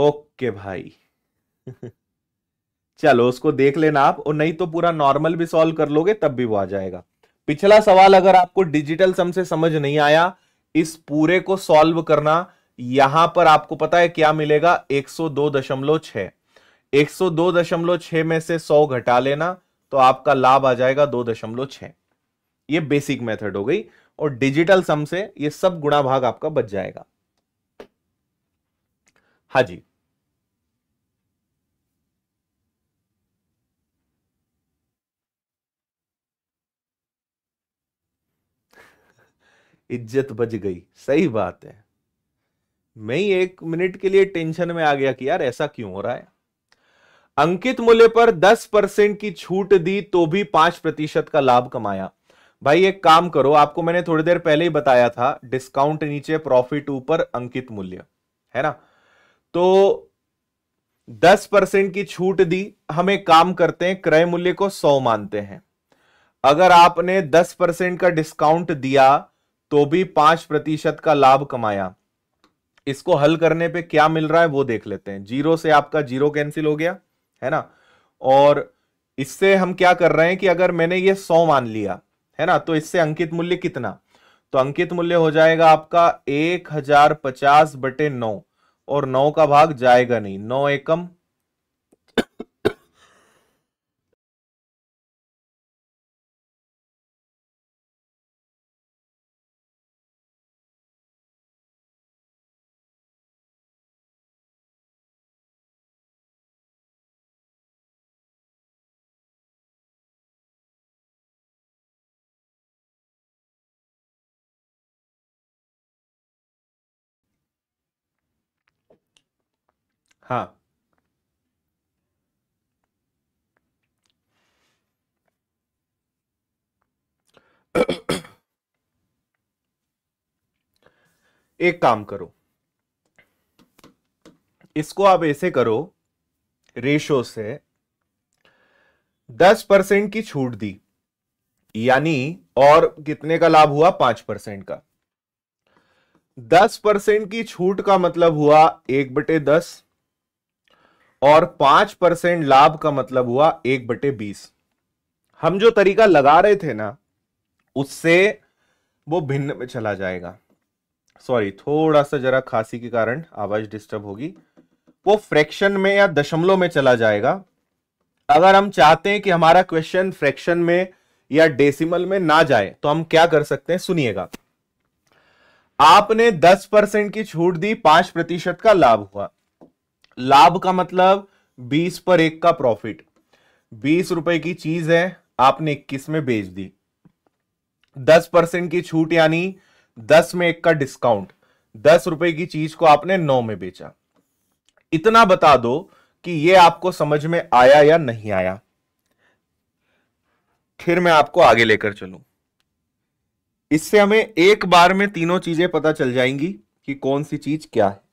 ओके भाई चलो उसको देख लेना आप और नहीं तो पूरा नॉर्मल भी सॉल्व कर लोगे तब भी वो आ जाएगा पिछला सवाल अगर आपको डिजिटल सम से समझ नहीं आया इस पूरे को सॉल्व करना यहां पर आपको पता है क्या मिलेगा 102.6 102.6 में से 100 घटा लेना तो आपका लाभ आ जाएगा 2.6 ये बेसिक मेथड हो गई और डिजिटल सम से ये सब गुणा भाग आपका बच जाएगा हाजी इज्जत बच गई सही बात है मैं ही एक मिनट के लिए टेंशन में आ गया कि यार ऐसा क्यों हो रहा है अंकित मूल्य पर 10 परसेंट की छूट दी तो भी पांच प्रतिशत का लाभ कमाया भाई एक काम करो आपको मैंने थोड़ी देर पहले ही बताया था डिस्काउंट नीचे प्रॉफिट ऊपर अंकित मूल्य है ना तो 10 परसेंट की छूट दी हम एक काम करते हैं क्रय मूल्य को 100 मानते हैं अगर आपने 10 परसेंट का डिस्काउंट दिया तो भी पांच प्रतिशत का लाभ कमाया इसको हल करने पे क्या मिल रहा है वो देख लेते हैं जीरो से आपका जीरो कैंसिल हो गया है ना और इससे हम क्या कर रहे हैं कि अगर मैंने ये सौ मान लिया है ना तो इससे अंकित मूल्य कितना तो अंकित मूल्य हो जाएगा आपका एक हजार पचास बटे नौ और नौ का भाग जाएगा नहीं नौ एकम हाँ एक काम करो इसको आप ऐसे करो रेशो से दस परसेंट की छूट दी यानी और कितने का लाभ हुआ पांच परसेंट का दस परसेंट की छूट का मतलब हुआ एक बटे दस और पांच परसेंट लाभ का मतलब हुआ एक बटे बीस हम जो तरीका लगा रहे थे ना उससे वो भिन्न में चला जाएगा सॉरी थोड़ा सा जरा खांसी के कारण आवाज डिस्टर्ब होगी वो फ्रैक्शन में या दशमलव में चला जाएगा अगर हम चाहते हैं कि हमारा क्वेश्चन फ्रैक्शन में या डेसिमल में ना जाए तो हम क्या कर सकते हैं सुनिएगा आपने 10 परसेंट की छूट दी 5 प्रतिशत का लाभ हुआ लाभ का मतलब बीस पर एक का प्रॉफिट बीस रुपए की चीज है आपने इक्कीस में बेच दी दस परसेंट की छूट यानी दस में एक का डिस्काउंट दस रुपए की चीज को आपने नौ में बेचा इतना बता दो कि यह आपको समझ में आया या नहीं आया फिर मैं आपको आगे लेकर चलूं इससे हमें एक बार में तीनों चीजें पता चल जाएंगी कि कौन सी चीज क्या है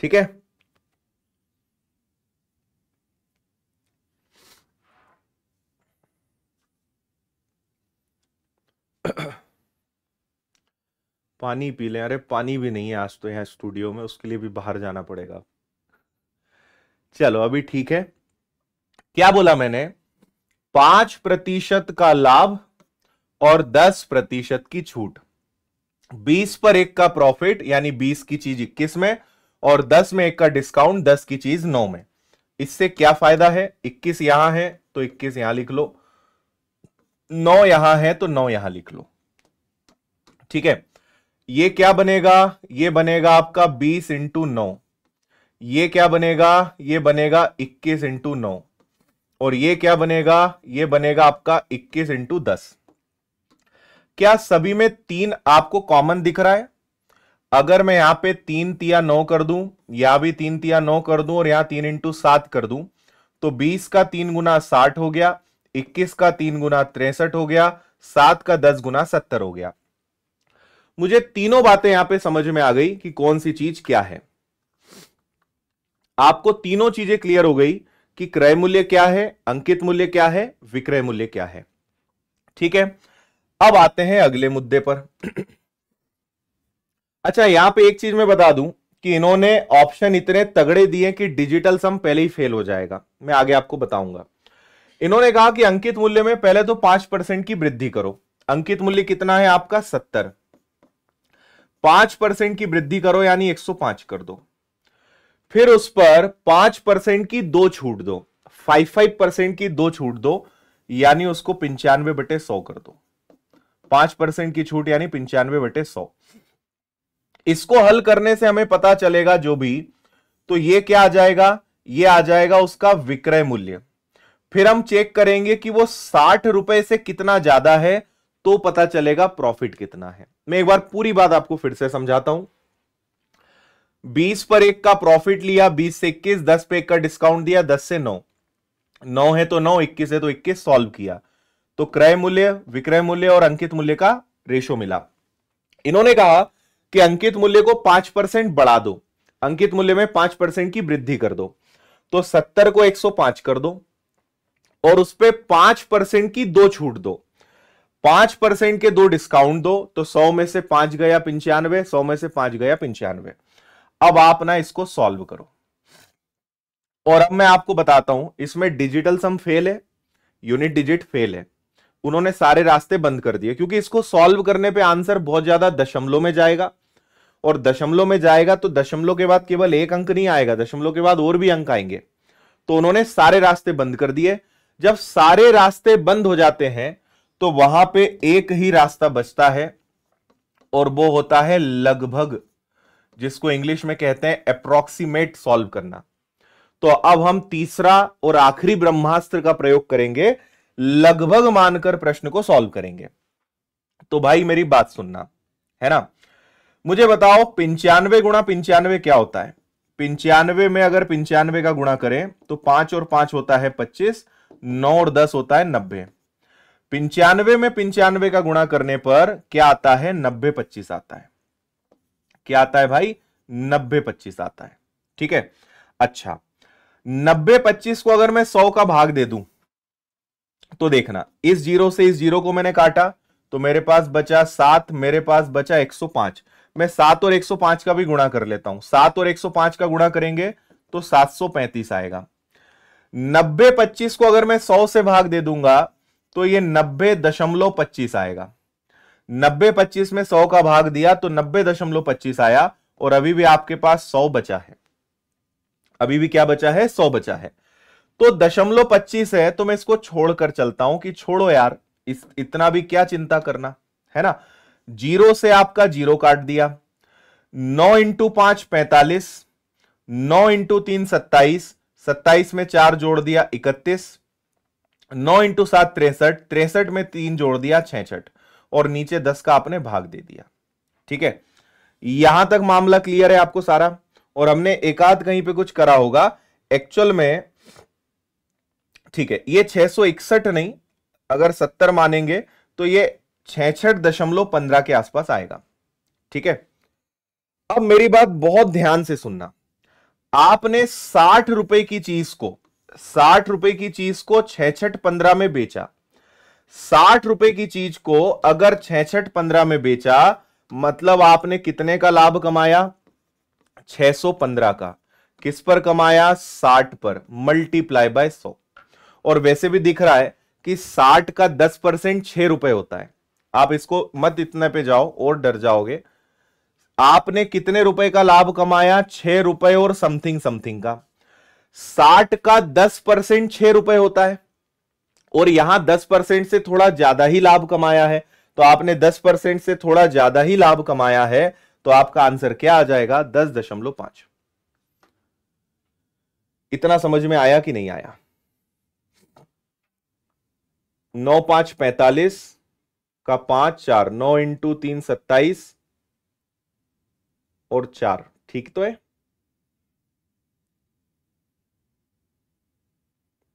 ठीक है पानी पी लें अरे पानी भी नहीं है आज तो यहाँ स्टूडियो में उसके लिए भी बाहर जाना पड़ेगा चलो अभी ठीक है क्या बोला मैंने पांच प्रतिशत का लाभ और दस प्रतिशत की छूट बीस पर एक का प्रॉफिट यानी बीस की चीज इक्कीस में और दस में एक का डिस्काउंट दस की चीज नौ में इससे क्या फायदा है इक्कीस यहां है तो इक्कीस यहां लिख लो नौ यहां है तो नौ यहां लिख लो ठीक है ये क्या बनेगा ये बनेगा आपका बीस इंटू नौ ये क्या बनेगा ये बनेगा इक्कीस इंटू नौ और ये क्या बनेगा ये बनेगा आपका इक्कीस इंटू दस क्या सभी में तीन आपको कॉमन दिख रहा है अगर मैं यहां पे तीन तिया नौ कर दू या भी तीन तिया नौ कर दू और यहां तीन इंटू सात कर दू तो बीस का तीन गुना साठ हो गया इक्कीस का तीन गुना तिरसठ हो गया सात का दस गुना सत्तर हो गया मुझे तीनों बातें यहां पे समझ में आ गई कि कौन सी चीज क्या है आपको तीनों चीजें क्लियर हो गई कि क्रय मूल्य क्या है अंकित मूल्य क्या है विक्रय मूल्य क्या है ठीक है अब आते हैं अगले मुद्दे पर अच्छा यहां पे एक चीज मैं बता दूं कि इन्होंने ऑप्शन इतने तगड़े दिए कि डिजिटल सम पहले ही फेल हो जाएगा मैं आगे आपको बताऊंगा इन्होंने कहा कि अंकित मूल्य में पहले तो पांच परसेंट की वृद्धि करो अंकित मूल्य कितना है आपका सत्तर पांच परसेंट की वृद्धि करो यानी एक सौ पांच कर दो फिर उस पर पांच परसेंट की दो छूट दो फाइव फाइव परसेंट की दो छूट दो यानी उसको पंचानवे बटे सौ कर दो पांच परसेंट की छूट यानी पंचानवे बटे सौ इसको हल करने से हमें पता चलेगा जो भी तो ये क्या आ जाएगा ये आ जाएगा उसका विक्रय मूल्य फिर हम चेक करेंगे कि वो साठ रुपए से कितना ज्यादा है तो पता चलेगा प्रॉफिट कितना है मैं एक बार पूरी बात आपको फिर से समझाता हूं बीस पर एक का प्रॉफिट लिया बीस से इक्कीस दस पे एक का डिस्काउंट दिया दस से नौ नौ है तो नौ इक्कीस है तो इक्कीस सॉल्व किया तो क्रय मूल्य विक्रय मूल्य और अंकित मूल्य का रेशो मिला इन्होंने कहा कि अंकित मूल्य को पांच परसेंट बढ़ा दो अंकित मूल्य में पांच परसेंट की वृद्धि कर दो तो सत्तर को एक सौ पांच कर दो और उस पर पांच परसेंट की दो छूट दो पांच परसेंट के दो डिस्काउंट दो तो सौ में से पांच गया पंचानवे सौ में से पांच गया पंचानवे अब आप ना इसको सॉल्व करो और अब मैं आपको बताता हूं इसमें डिजिटल सम फेल है यूनिट डिजिट फेल है उन्होंने सारे रास्ते बंद कर दिए क्योंकि इसको सॉल्व करने पे आंसर बहुत ज्यादा दशमलव में जाएगा और दशमलव में जाएगा तो दशमलव के बाद केवल एक अंक नहीं आएगा दशमलव के बाद और भी अंक आएंगे तो उन्होंने सारे रास्ते बंद कर दिए जब सारे रास्ते बंद हो जाते हैं तो वहां पे एक ही रास्ता बचता है और वो होता है लगभग जिसको इंग्लिश में कहते हैं अप्रोक्सीमेट सॉल्व करना तो अब हम तीसरा और आखिरी ब्रह्मास्त्र का प्रयोग करेंगे लगभग मानकर प्रश्न को सॉल्व करेंगे तो भाई मेरी बात सुनना है ना मुझे बताओ पंचानवे गुणा पंचानवे क्या होता है पंचानवे में अगर पंचानवे का गुणा करें तो पांच और पांच होता है पच्चीस नौ और दस होता है नब्बे पंचानवे में पंचानवे का गुणा करने पर क्या आता है नब्बे पच्चीस आता है क्या आता है भाई नब्बे पच्चीस आता है ठीक है अच्छा नब्बे पच्चीस को अगर मैं सौ का भाग दे दू तो देखना इस जीरो से इस जीरो को मैंने काटा तो मेरे पास बचा सात मेरे पास बचा एक सौ पांच मैं सात और एक सौ पांच का भी गुणा कर लेता हूं सात और एक सौ पांच का गुणा करेंगे तो सात सौ पैंतीस आएगा नब्बे पच्चीस को अगर मैं सौ से भाग दे दूंगा तो ये नब्बे दशमलव पच्चीस आएगा नब्बे पच्चीस में सौ का भाग दिया तो नब्बे दशमलव पच्चीस आया और अभी भी आपके पास सौ बचा है अभी भी क्या बचा है सौ बचा है तो दशमलव पच्चीस है तो मैं इसको छोड़कर चलता हूं कि छोड़ो यार इस इतना भी क्या चिंता करना है ना जीरो से आपका जीरो काट दिया नौ इंटू पांच पैंतालीस नौ इंटू तीन सत्ताईस सत्ताईस में चार जोड़ दिया इकतीस नौ इंटू सात तिरसठ तिरसठ में तीन जोड़ दिया छठ और नीचे दस का आपने भाग दे दिया ठीक है यहां तक मामला क्लियर है आपको सारा और हमने एकाध कहीं पे कुछ करा होगा एक्चुअल में ठीक है ये 661 नहीं अगर 70 मानेंगे तो ये छछठ दशमलव पंद्रह के आसपास आएगा ठीक है अब मेरी बात बहुत ध्यान से सुनना आपने साठ रुपए की चीज को साठ रुपए की चीज को छठ पंद्रह में बेचा साठ रुपए की चीज को अगर छठ पंद्रह में बेचा मतलब आपने कितने का लाभ कमाया 615 का किस पर कमाया 60 पर मल्टीप्लाई बाय 100 और वैसे भी दिख रहा है कि 60 का 10 परसेंट छह रुपए होता है आप इसको मत इतने पे जाओ और डर जाओगे आपने कितने रुपए का लाभ कमाया छह रुपए और समथिंग समथिंग का साठ का दस परसेंट छह रुपए होता है और यहां दस परसेंट से थोड़ा ज्यादा ही लाभ कमाया है तो आपने दस परसेंट से थोड़ा ज्यादा ही लाभ कमाया है तो आपका आंसर क्या आ जाएगा दस दशमलव पांच इतना समझ में आया कि नहीं आया नौ पांच पैंतालीस का पांच चार नौ इंटू तीन सत्ताईस और चार ठीक तो है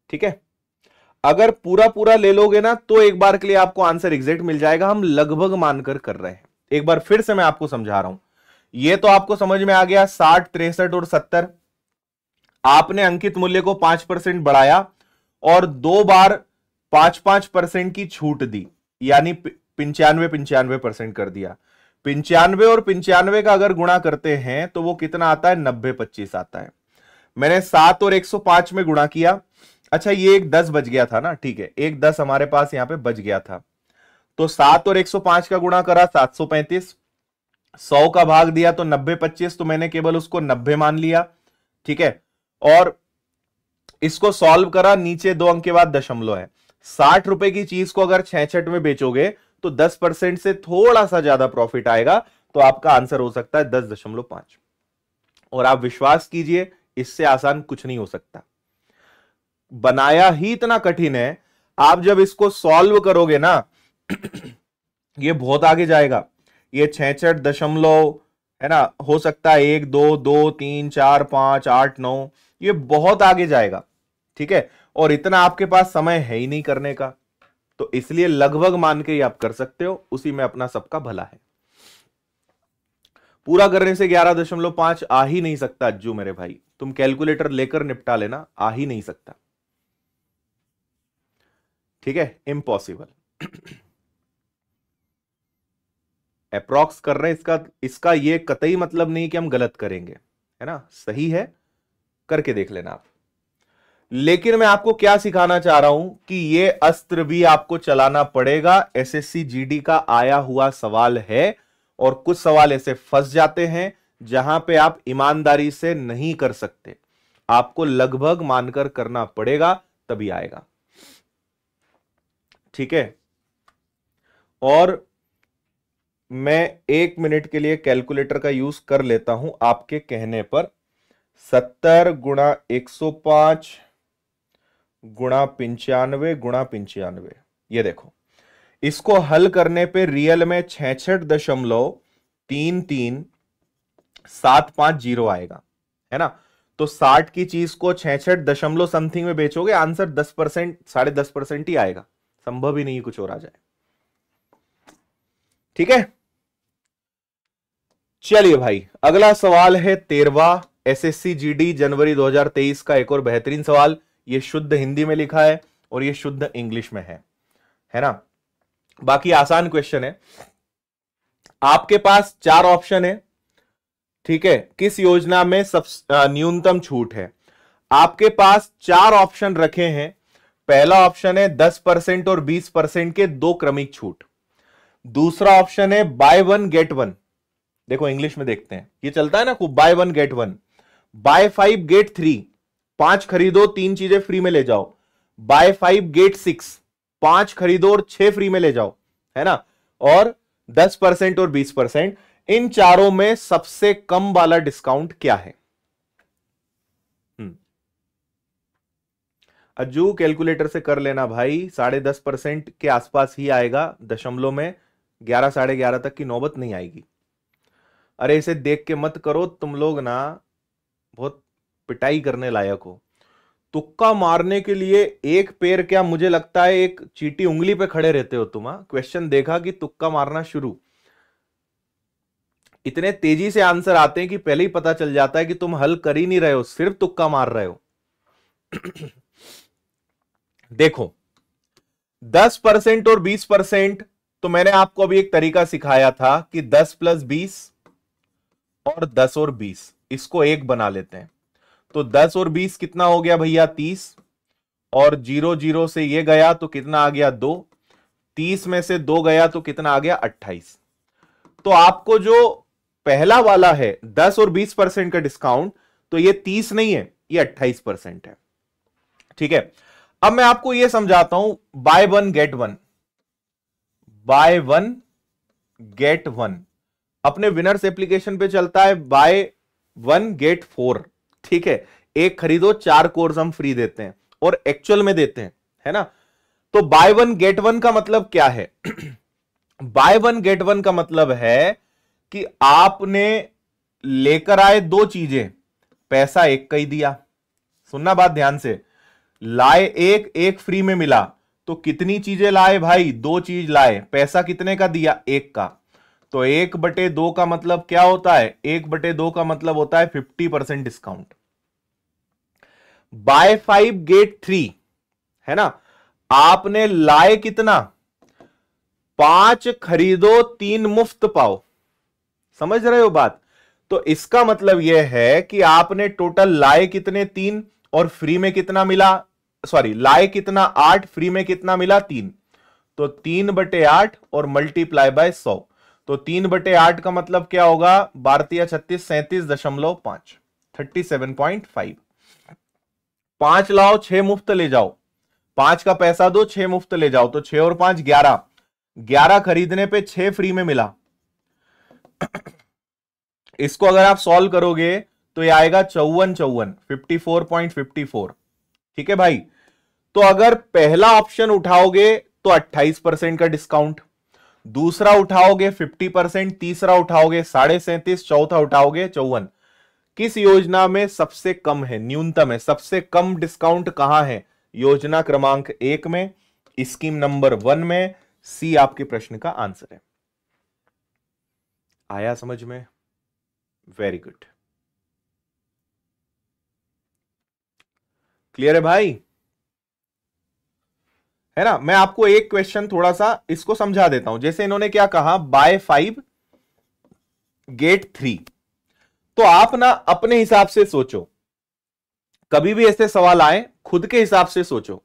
ठीक है अगर पूरा पूरा ले लोगे ना तो एक बार के लिए आपको आंसर एग्जैक्ट मिल जाएगा हम लगभग मानकर कर रहे हैं एक बार फिर से मैं आपको समझा रहा हूं यह तो आपको समझ में आ गया साठ तिरसठ और सत्तर आपने अंकित मूल्य को पांच परसेंट बढ़ाया और दो बार पांच पांच परसेंट की छूट दी यानी पंचानवे पंचानवे परसेंट कर दिया पंचानवे और पंचानवे का अगर गुणा करते हैं तो वो कितना आता है नब्बे पच्चीस आता है मैंने सात और एक सौ पांच में गुणा किया अच्छा ये एक दस बज गया था ना ठीक है एक दस हमारे पास यहाँ पे बच गया था तो सात और एक सौ पांच का गुणा करा सात सौ पैंतीस सौ का भाग दिया तो नब्बे पच्चीस तो मैंने केवल उसको नब्बे मान लिया ठीक है और इसको सॉल्व करा नीचे दो अंक के बाद दशमलव है साठ रुपए की चीज को अगर छठ में बेचोगे तो दस परसेंट से थोड़ा सा ज्यादा प्रॉफिट आएगा तो आपका आंसर हो सकता है दस दशमलव पांच और आप विश्वास कीजिए इससे आसान कुछ नहीं हो सकता बनाया ही इतना कठिन है आप जब इसको सॉल्व करोगे ना ये बहुत आगे जाएगा ये छठ दशमलव है ना हो सकता है एक दो दो तीन चार पांच आठ नौ ये बहुत आगे जाएगा ठीक है और इतना आपके पास समय है ही नहीं करने का तो इसलिए लगभग मान के ही आप कर सकते हो उसी में अपना सबका भला है पूरा करने से ग्यारह दशमलव पांच आ ही नहीं सकता अज्जू मेरे भाई तुम कैलकुलेटर लेकर निपटा लेना आ ही नहीं सकता ठीक है इम्पॉसिबल अप्रॉक्स कर रहे हैं इसका इसका ये कतई मतलब नहीं कि हम गलत करेंगे है ना सही है करके देख लेना आप लेकिन मैं आपको क्या सिखाना चाह रहा हूं कि ये अस्त्र भी आपको चलाना पड़ेगा एसएससी जीडी का आया हुआ सवाल है और कुछ सवाल ऐसे फंस जाते हैं जहां पे आप ईमानदारी से नहीं कर सकते आपको लगभग मानकर करना पड़ेगा तभी आएगा ठीक है और मैं एक मिनट के लिए कैलकुलेटर का यूज कर लेता हूं आपके कहने पर सत्तर गुणा एक सौ पांच गुणा पंचानवे गुणा पंचानवे ये देखो इसको हल करने पे रियल में छठ दशमलव तीन तीन सात पांच जीरो आएगा है ना तो साठ की चीज को छठ दशमलव समथिंग में बेचोगे आंसर दस परसेंट साढ़े दस परसेंट ही आएगा संभव ही नहीं कुछ और आ जाए ठीक है चलिए भाई अगला सवाल है तेरवा एसएससी जीडी जनवरी 2023 का एक और बेहतरीन सवाल ये शुद्ध हिंदी में लिखा है और ये शुद्ध इंग्लिश में है है ना बाकी आसान क्वेश्चन है आपके पास चार ऑप्शन है ठीक है किस योजना में सब न्यूनतम छूट है आपके पास चार ऑप्शन रखे हैं पहला ऑप्शन है दस परसेंट और बीस परसेंट के दो क्रमिक छूट दूसरा ऑप्शन है बाय वन गेट वन देखो इंग्लिश में देखते हैं ये चलता है ना खूब buy one get one buy five get three पांच खरीदो तीन चीजें फ्री में ले जाओ बाय फाइव गेट सिक्स पांच खरीदो और छह फ्री में ले जाओ है ना और दस परसेंट और बीस परसेंट इन चारों में सबसे कम वाला डिस्काउंट क्या है हम्म। अज्जू कैलकुलेटर से कर लेना भाई साढ़े दस परसेंट के आसपास ही आएगा दशमलव में ग्यारह साढ़े ग्यारह तक की नौबत नहीं आएगी अरे इसे देख के मत करो तुम लोग ना बहुत पिटाई करने लायक हो तुक्का मारने के लिए एक पैर क्या मुझे लगता है एक चीटी उंगली पे खड़े रहते हो तुम क्वेश्चन हाँ? देखा कि तुक्का मारना शुरू इतने तेजी से आंसर आते हैं कि पहले ही पता चल जाता है कि तुम हल कर ही नहीं रहे हो सिर्फ तुक्का मार रहे हो देखो दस परसेंट और बीस परसेंट तो मैंने आपको अभी एक तरीका सिखाया था कि दस प्लस बीस और दस और बीस इसको एक बना लेते हैं तो दस और बीस कितना हो गया भैया तीस और जीरो जीरो से ये गया तो कितना आ गया दो तीस में से दो गया तो कितना आ गया अट्ठाईस तो आपको जो पहला वाला है दस और बीस परसेंट का डिस्काउंट तो ये तीस नहीं है ये अट्ठाईस परसेंट है ठीक है अब मैं आपको यह समझाता हूं buy one get one buy one get one अपने विनर्स एप्लीकेशन पे चलता है बाय वन गेट फोर ठीक है एक खरीदो चार कोर्स हम फ्री देते हैं और एक्चुअल में देते हैं है ना तो बाय वन गेट वन का मतलब क्या है बाय वन गेट वन का मतलब है कि आपने लेकर आए दो चीजें पैसा एक का ही दिया सुनना बात ध्यान से लाए एक एक फ्री में मिला तो कितनी चीजें लाए भाई दो चीज लाए पैसा कितने का दिया एक का तो एक बटे दो का मतलब क्या होता है एक बटे दो का मतलब होता है fifty percent discount buy five get three है ना आपने लाए कितना पांच खरीदो तीन मुफ्त पाओ समझ रहे हो बात तो इसका मतलब यह है कि आपने टोटल लाए कितने तीन और फ्री में कितना मिला सॉरी लाए कितना आठ फ्री में कितना मिला तीन तो तीन बटे आठ और मल्टीप्लाई बाय सौ तो तीन बटे आठ का मतलब क्या होगा भारतीय छत्तीस सैंतीस दशमलव पांच थर्टी सेवन पॉइंट फाइव पांच लाओ छह मुफ्त ले जाओ पांच का पैसा दो छह मुफ्त ले जाओ तो छह और पांच ग्यारह ग्यारह खरीदने पे छह फ्री में मिला इसको अगर आप सॉल्व करोगे तो ये आएगा चौवन चौवन fifty four point fifty four ठीक है भाई तो अगर पहला ऑप्शन उठाओगे तो अट्ठाईस परसेंट का डिस्काउंट दूसरा उठाओगे फिफ्टी परसेंट तीसरा उठाओगे साढ़े सैंतीस चौथा उठाओगे चौवन किस योजना में सबसे कम है न्यूनतम है सबसे कम डिस्काउंट कहां है योजना क्रमांक एक में स्कीम नंबर वन में सी आपके प्रश्न का आंसर है आया समझ में वेरी गुड क्लियर है भाई है ना मैं आपको एक क्वेश्चन थोड़ा सा इसको समझा देता हूं जैसे इन्होंने क्या कहा बाय फाइव गेट थ्री तो आप ना अपने हिसाब से सोचो कभी भी ऐसे सवाल आए खुद के हिसाब से सोचो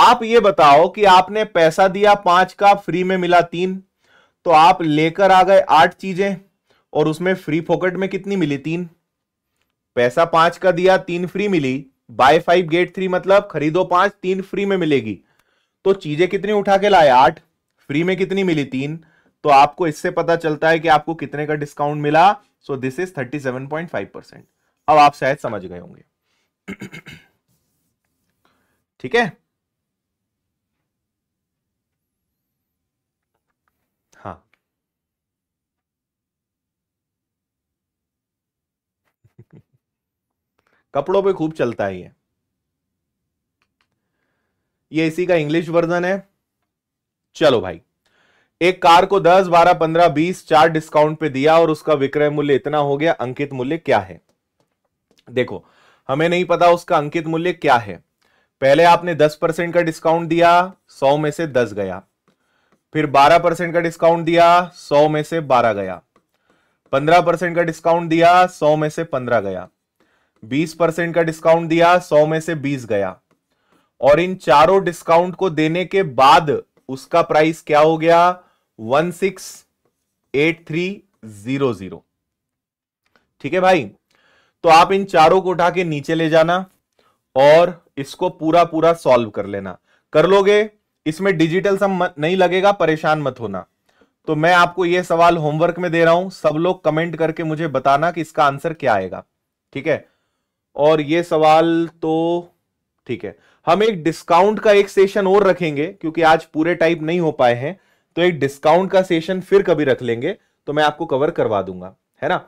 आप ये बताओ कि आपने पैसा दिया पांच का फ्री में मिला तीन तो आप लेकर आ गए आठ चीजें और उसमें फ्री फोकट में कितनी मिली तीन पैसा पांच का दिया तीन फ्री मिली बाय फाइव गेट थ्री मतलब खरीदो पांच तीन फ्री में मिलेगी तो चीजें कितनी उठा के लाए आठ फ्री में कितनी मिली तीन तो आपको इससे पता चलता है कि आपको कितने का डिस्काउंट मिला so this is thirty seven point five percent अब आप शायद समझ गए होंगे ठीक है हाँ कपड़ों पे खूब चलता ही है ये इसी का इंग्लिश वर्जन है चलो भाई एक कार को 10, 12, 15, 20 चार डिस्काउंट पे दिया और उसका विक्रय मूल्य इतना हो गया अंकित मूल्य क्या है देखो हमें नहीं पता उसका अंकित मूल्य क्या है पहले आपने 10 परसेंट का डिस्काउंट दिया 100 में से 10 गया फिर 12 परसेंट का डिस्काउंट दिया 100 में से 12 गया 15 परसेंट का डिस्काउंट दिया 100 में से 15 गया 20 परसेंट का डिस्काउंट दिया 100 में से 20 गया और इन चारों डिस्काउंट को देने के बाद उसका प्राइस क्या हो गया one six eight three zero zero ठीक है भाई तो आप इन चारों को उठा के नीचे ले जाना और इसको पूरा पूरा सॉल्व कर लेना कर लोगे इसमें डिजिटल सम नहीं लगेगा परेशान मत होना तो मैं आपको यह सवाल होमवर्क में दे रहा हूं सब लोग कमेंट करके मुझे बताना कि इसका आंसर क्या आएगा ठीक है और यह सवाल तो ठीक है हम एक डिस्काउंट का एक सेशन और रखेंगे क्योंकि आज पूरे टाइप नहीं हो पाए हैं तो एक डिस्काउंट का सेशन फिर कभी रख लेंगे तो मैं आपको कवर करवा दूंगा है ना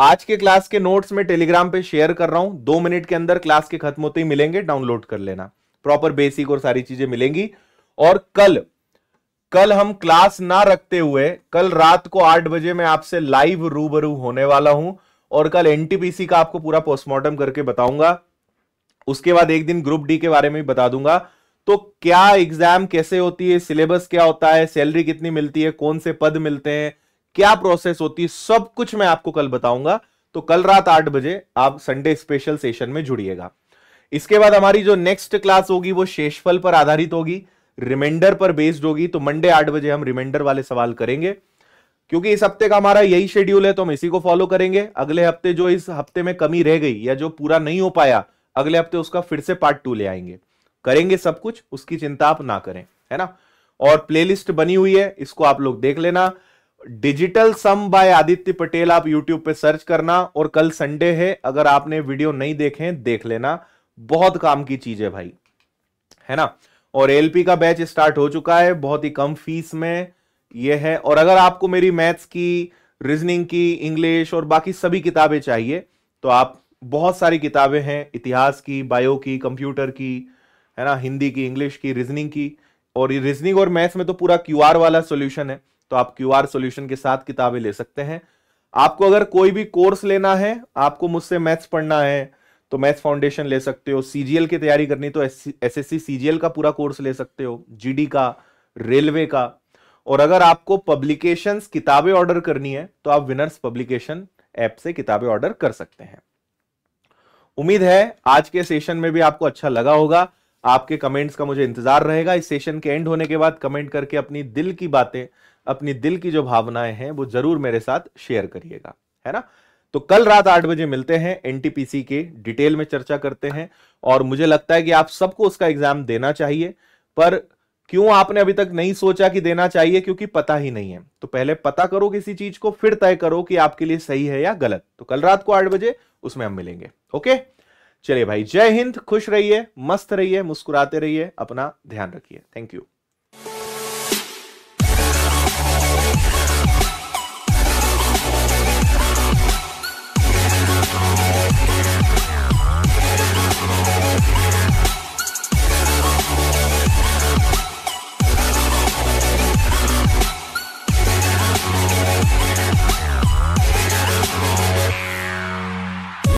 आज के क्लास के नोट्स में टेलीग्राम पे शेयर कर रहा हूं दो मिनट के अंदर क्लास के खत्म होते ही मिलेंगे डाउनलोड कर लेना प्रॉपर बेसिक और सारी चीजें मिलेंगी और कल कल हम क्लास ना रखते हुए कल रात को आठ बजे मैं आपसे लाइव रूबरू होने वाला हूं और कल एनटीपीसी का आपको पूरा पोस्टमार्टम करके बताऊंगा उसके बाद एक दिन ग्रुप डी के बारे में भी बता दूंगा तो क्या एग्जाम कैसे होती है सिलेबस क्या होता है सैलरी कितनी मिलती है कौन से पद मिलते हैं क्या प्रोसेस होती है सब कुछ मैं आपको कल बताऊंगा तो कल रात आठ बजे आप संडे स्पेशल सेशन में जुड़िएगा इसके बाद हमारी जो नेक्स्ट क्लास होगी वो शेषफल पर आधारित होगी रिमाइंडर पर बेस्ड होगी तो मंडे आठ बजे हम रिमाइंडर वाले सवाल करेंगे क्योंकि इस हफ्ते का हमारा यही शेड्यूल है तो हम इसी को फॉलो करेंगे अगले हफ्ते जो इस हफ्ते में कमी रह गई या जो पूरा नहीं हो पाया अगले हफ्ते उसका फिर से पार्ट टू ले आएंगे करेंगे सब कुछ उसकी चिंता आप ना करें है ना और प्लेलिस्ट बनी हुई है इसको आप लोग देख लेना digital sum by Aditya Patel आप यूट्यूब पे सर्च करना और कल संडे है अगर आपने वीडियो नहीं देखे देख लेना बहुत काम की चीज है भाई है ना और एलपी का बैच स्टार्ट हो चुका है बहुत ही कम फीस में ये है और अगर आपको मेरी मैथ्स की रीजनिंग की इंग्लिश और बाकी सभी किताबें चाहिए तो आप बहुत सारी किताबें हैं इतिहास की बायो की कंप्यूटर की है ना हिंदी की इंग्लिश की रीजनिंग की और ये रीजनिंग और मैथ्स में तो पूरा क्यू वाला सोल्यूशन है तो आप क्यू आर सोल्यूशन के साथ किताबें ले सकते हैं आपको अगर कोई भी कोर्स लेना है आपको मुझसे मैथ्स पढ़ना है तो मैथ्स फाउंडेशन ले सकते हो सीजीएल की तैयारी करनी तो एस एस सीजीएल का पूरा कोर्स ले सकते हो जीडी का रेलवे का और अगर आपको पब्लिकेशंस किताबें ऑर्डर करनी है तो आप विनर्स पब्लिकेशन ऐप से किताबें ऑर्डर कर सकते हैं उम्मीद है आज के सेशन में भी आपको अच्छा लगा होगा आपके कमेंट्स का मुझे इंतजार रहेगा इस सेशन के एंड होने के बाद कमेंट करके अपनी दिल की बातें अपनी दिल की जो भावनाएं हैं वो जरूर मेरे साथ शेयर करिएगा है ना तो कल रात आठ बजे मिलते हैं एनटीपीसी के डिटेल में चर्चा करते हैं और मुझे लगता है कि आप सबको उसका एग्जाम देना चाहिए पर क्यों आपने अभी तक नहीं सोचा कि देना चाहिए क्योंकि पता ही नहीं है तो पहले पता करो किसी चीज को फिर तय करो कि आपके लिए सही है या गलत तो कल रात को आठ बजे उसमें हम मिलेंगे ओके चलिए भाई जय हिंद खुश रहिए मस्त रहिए मुस्कुराते रहिए अपना ध्यान रखिए थैंक यू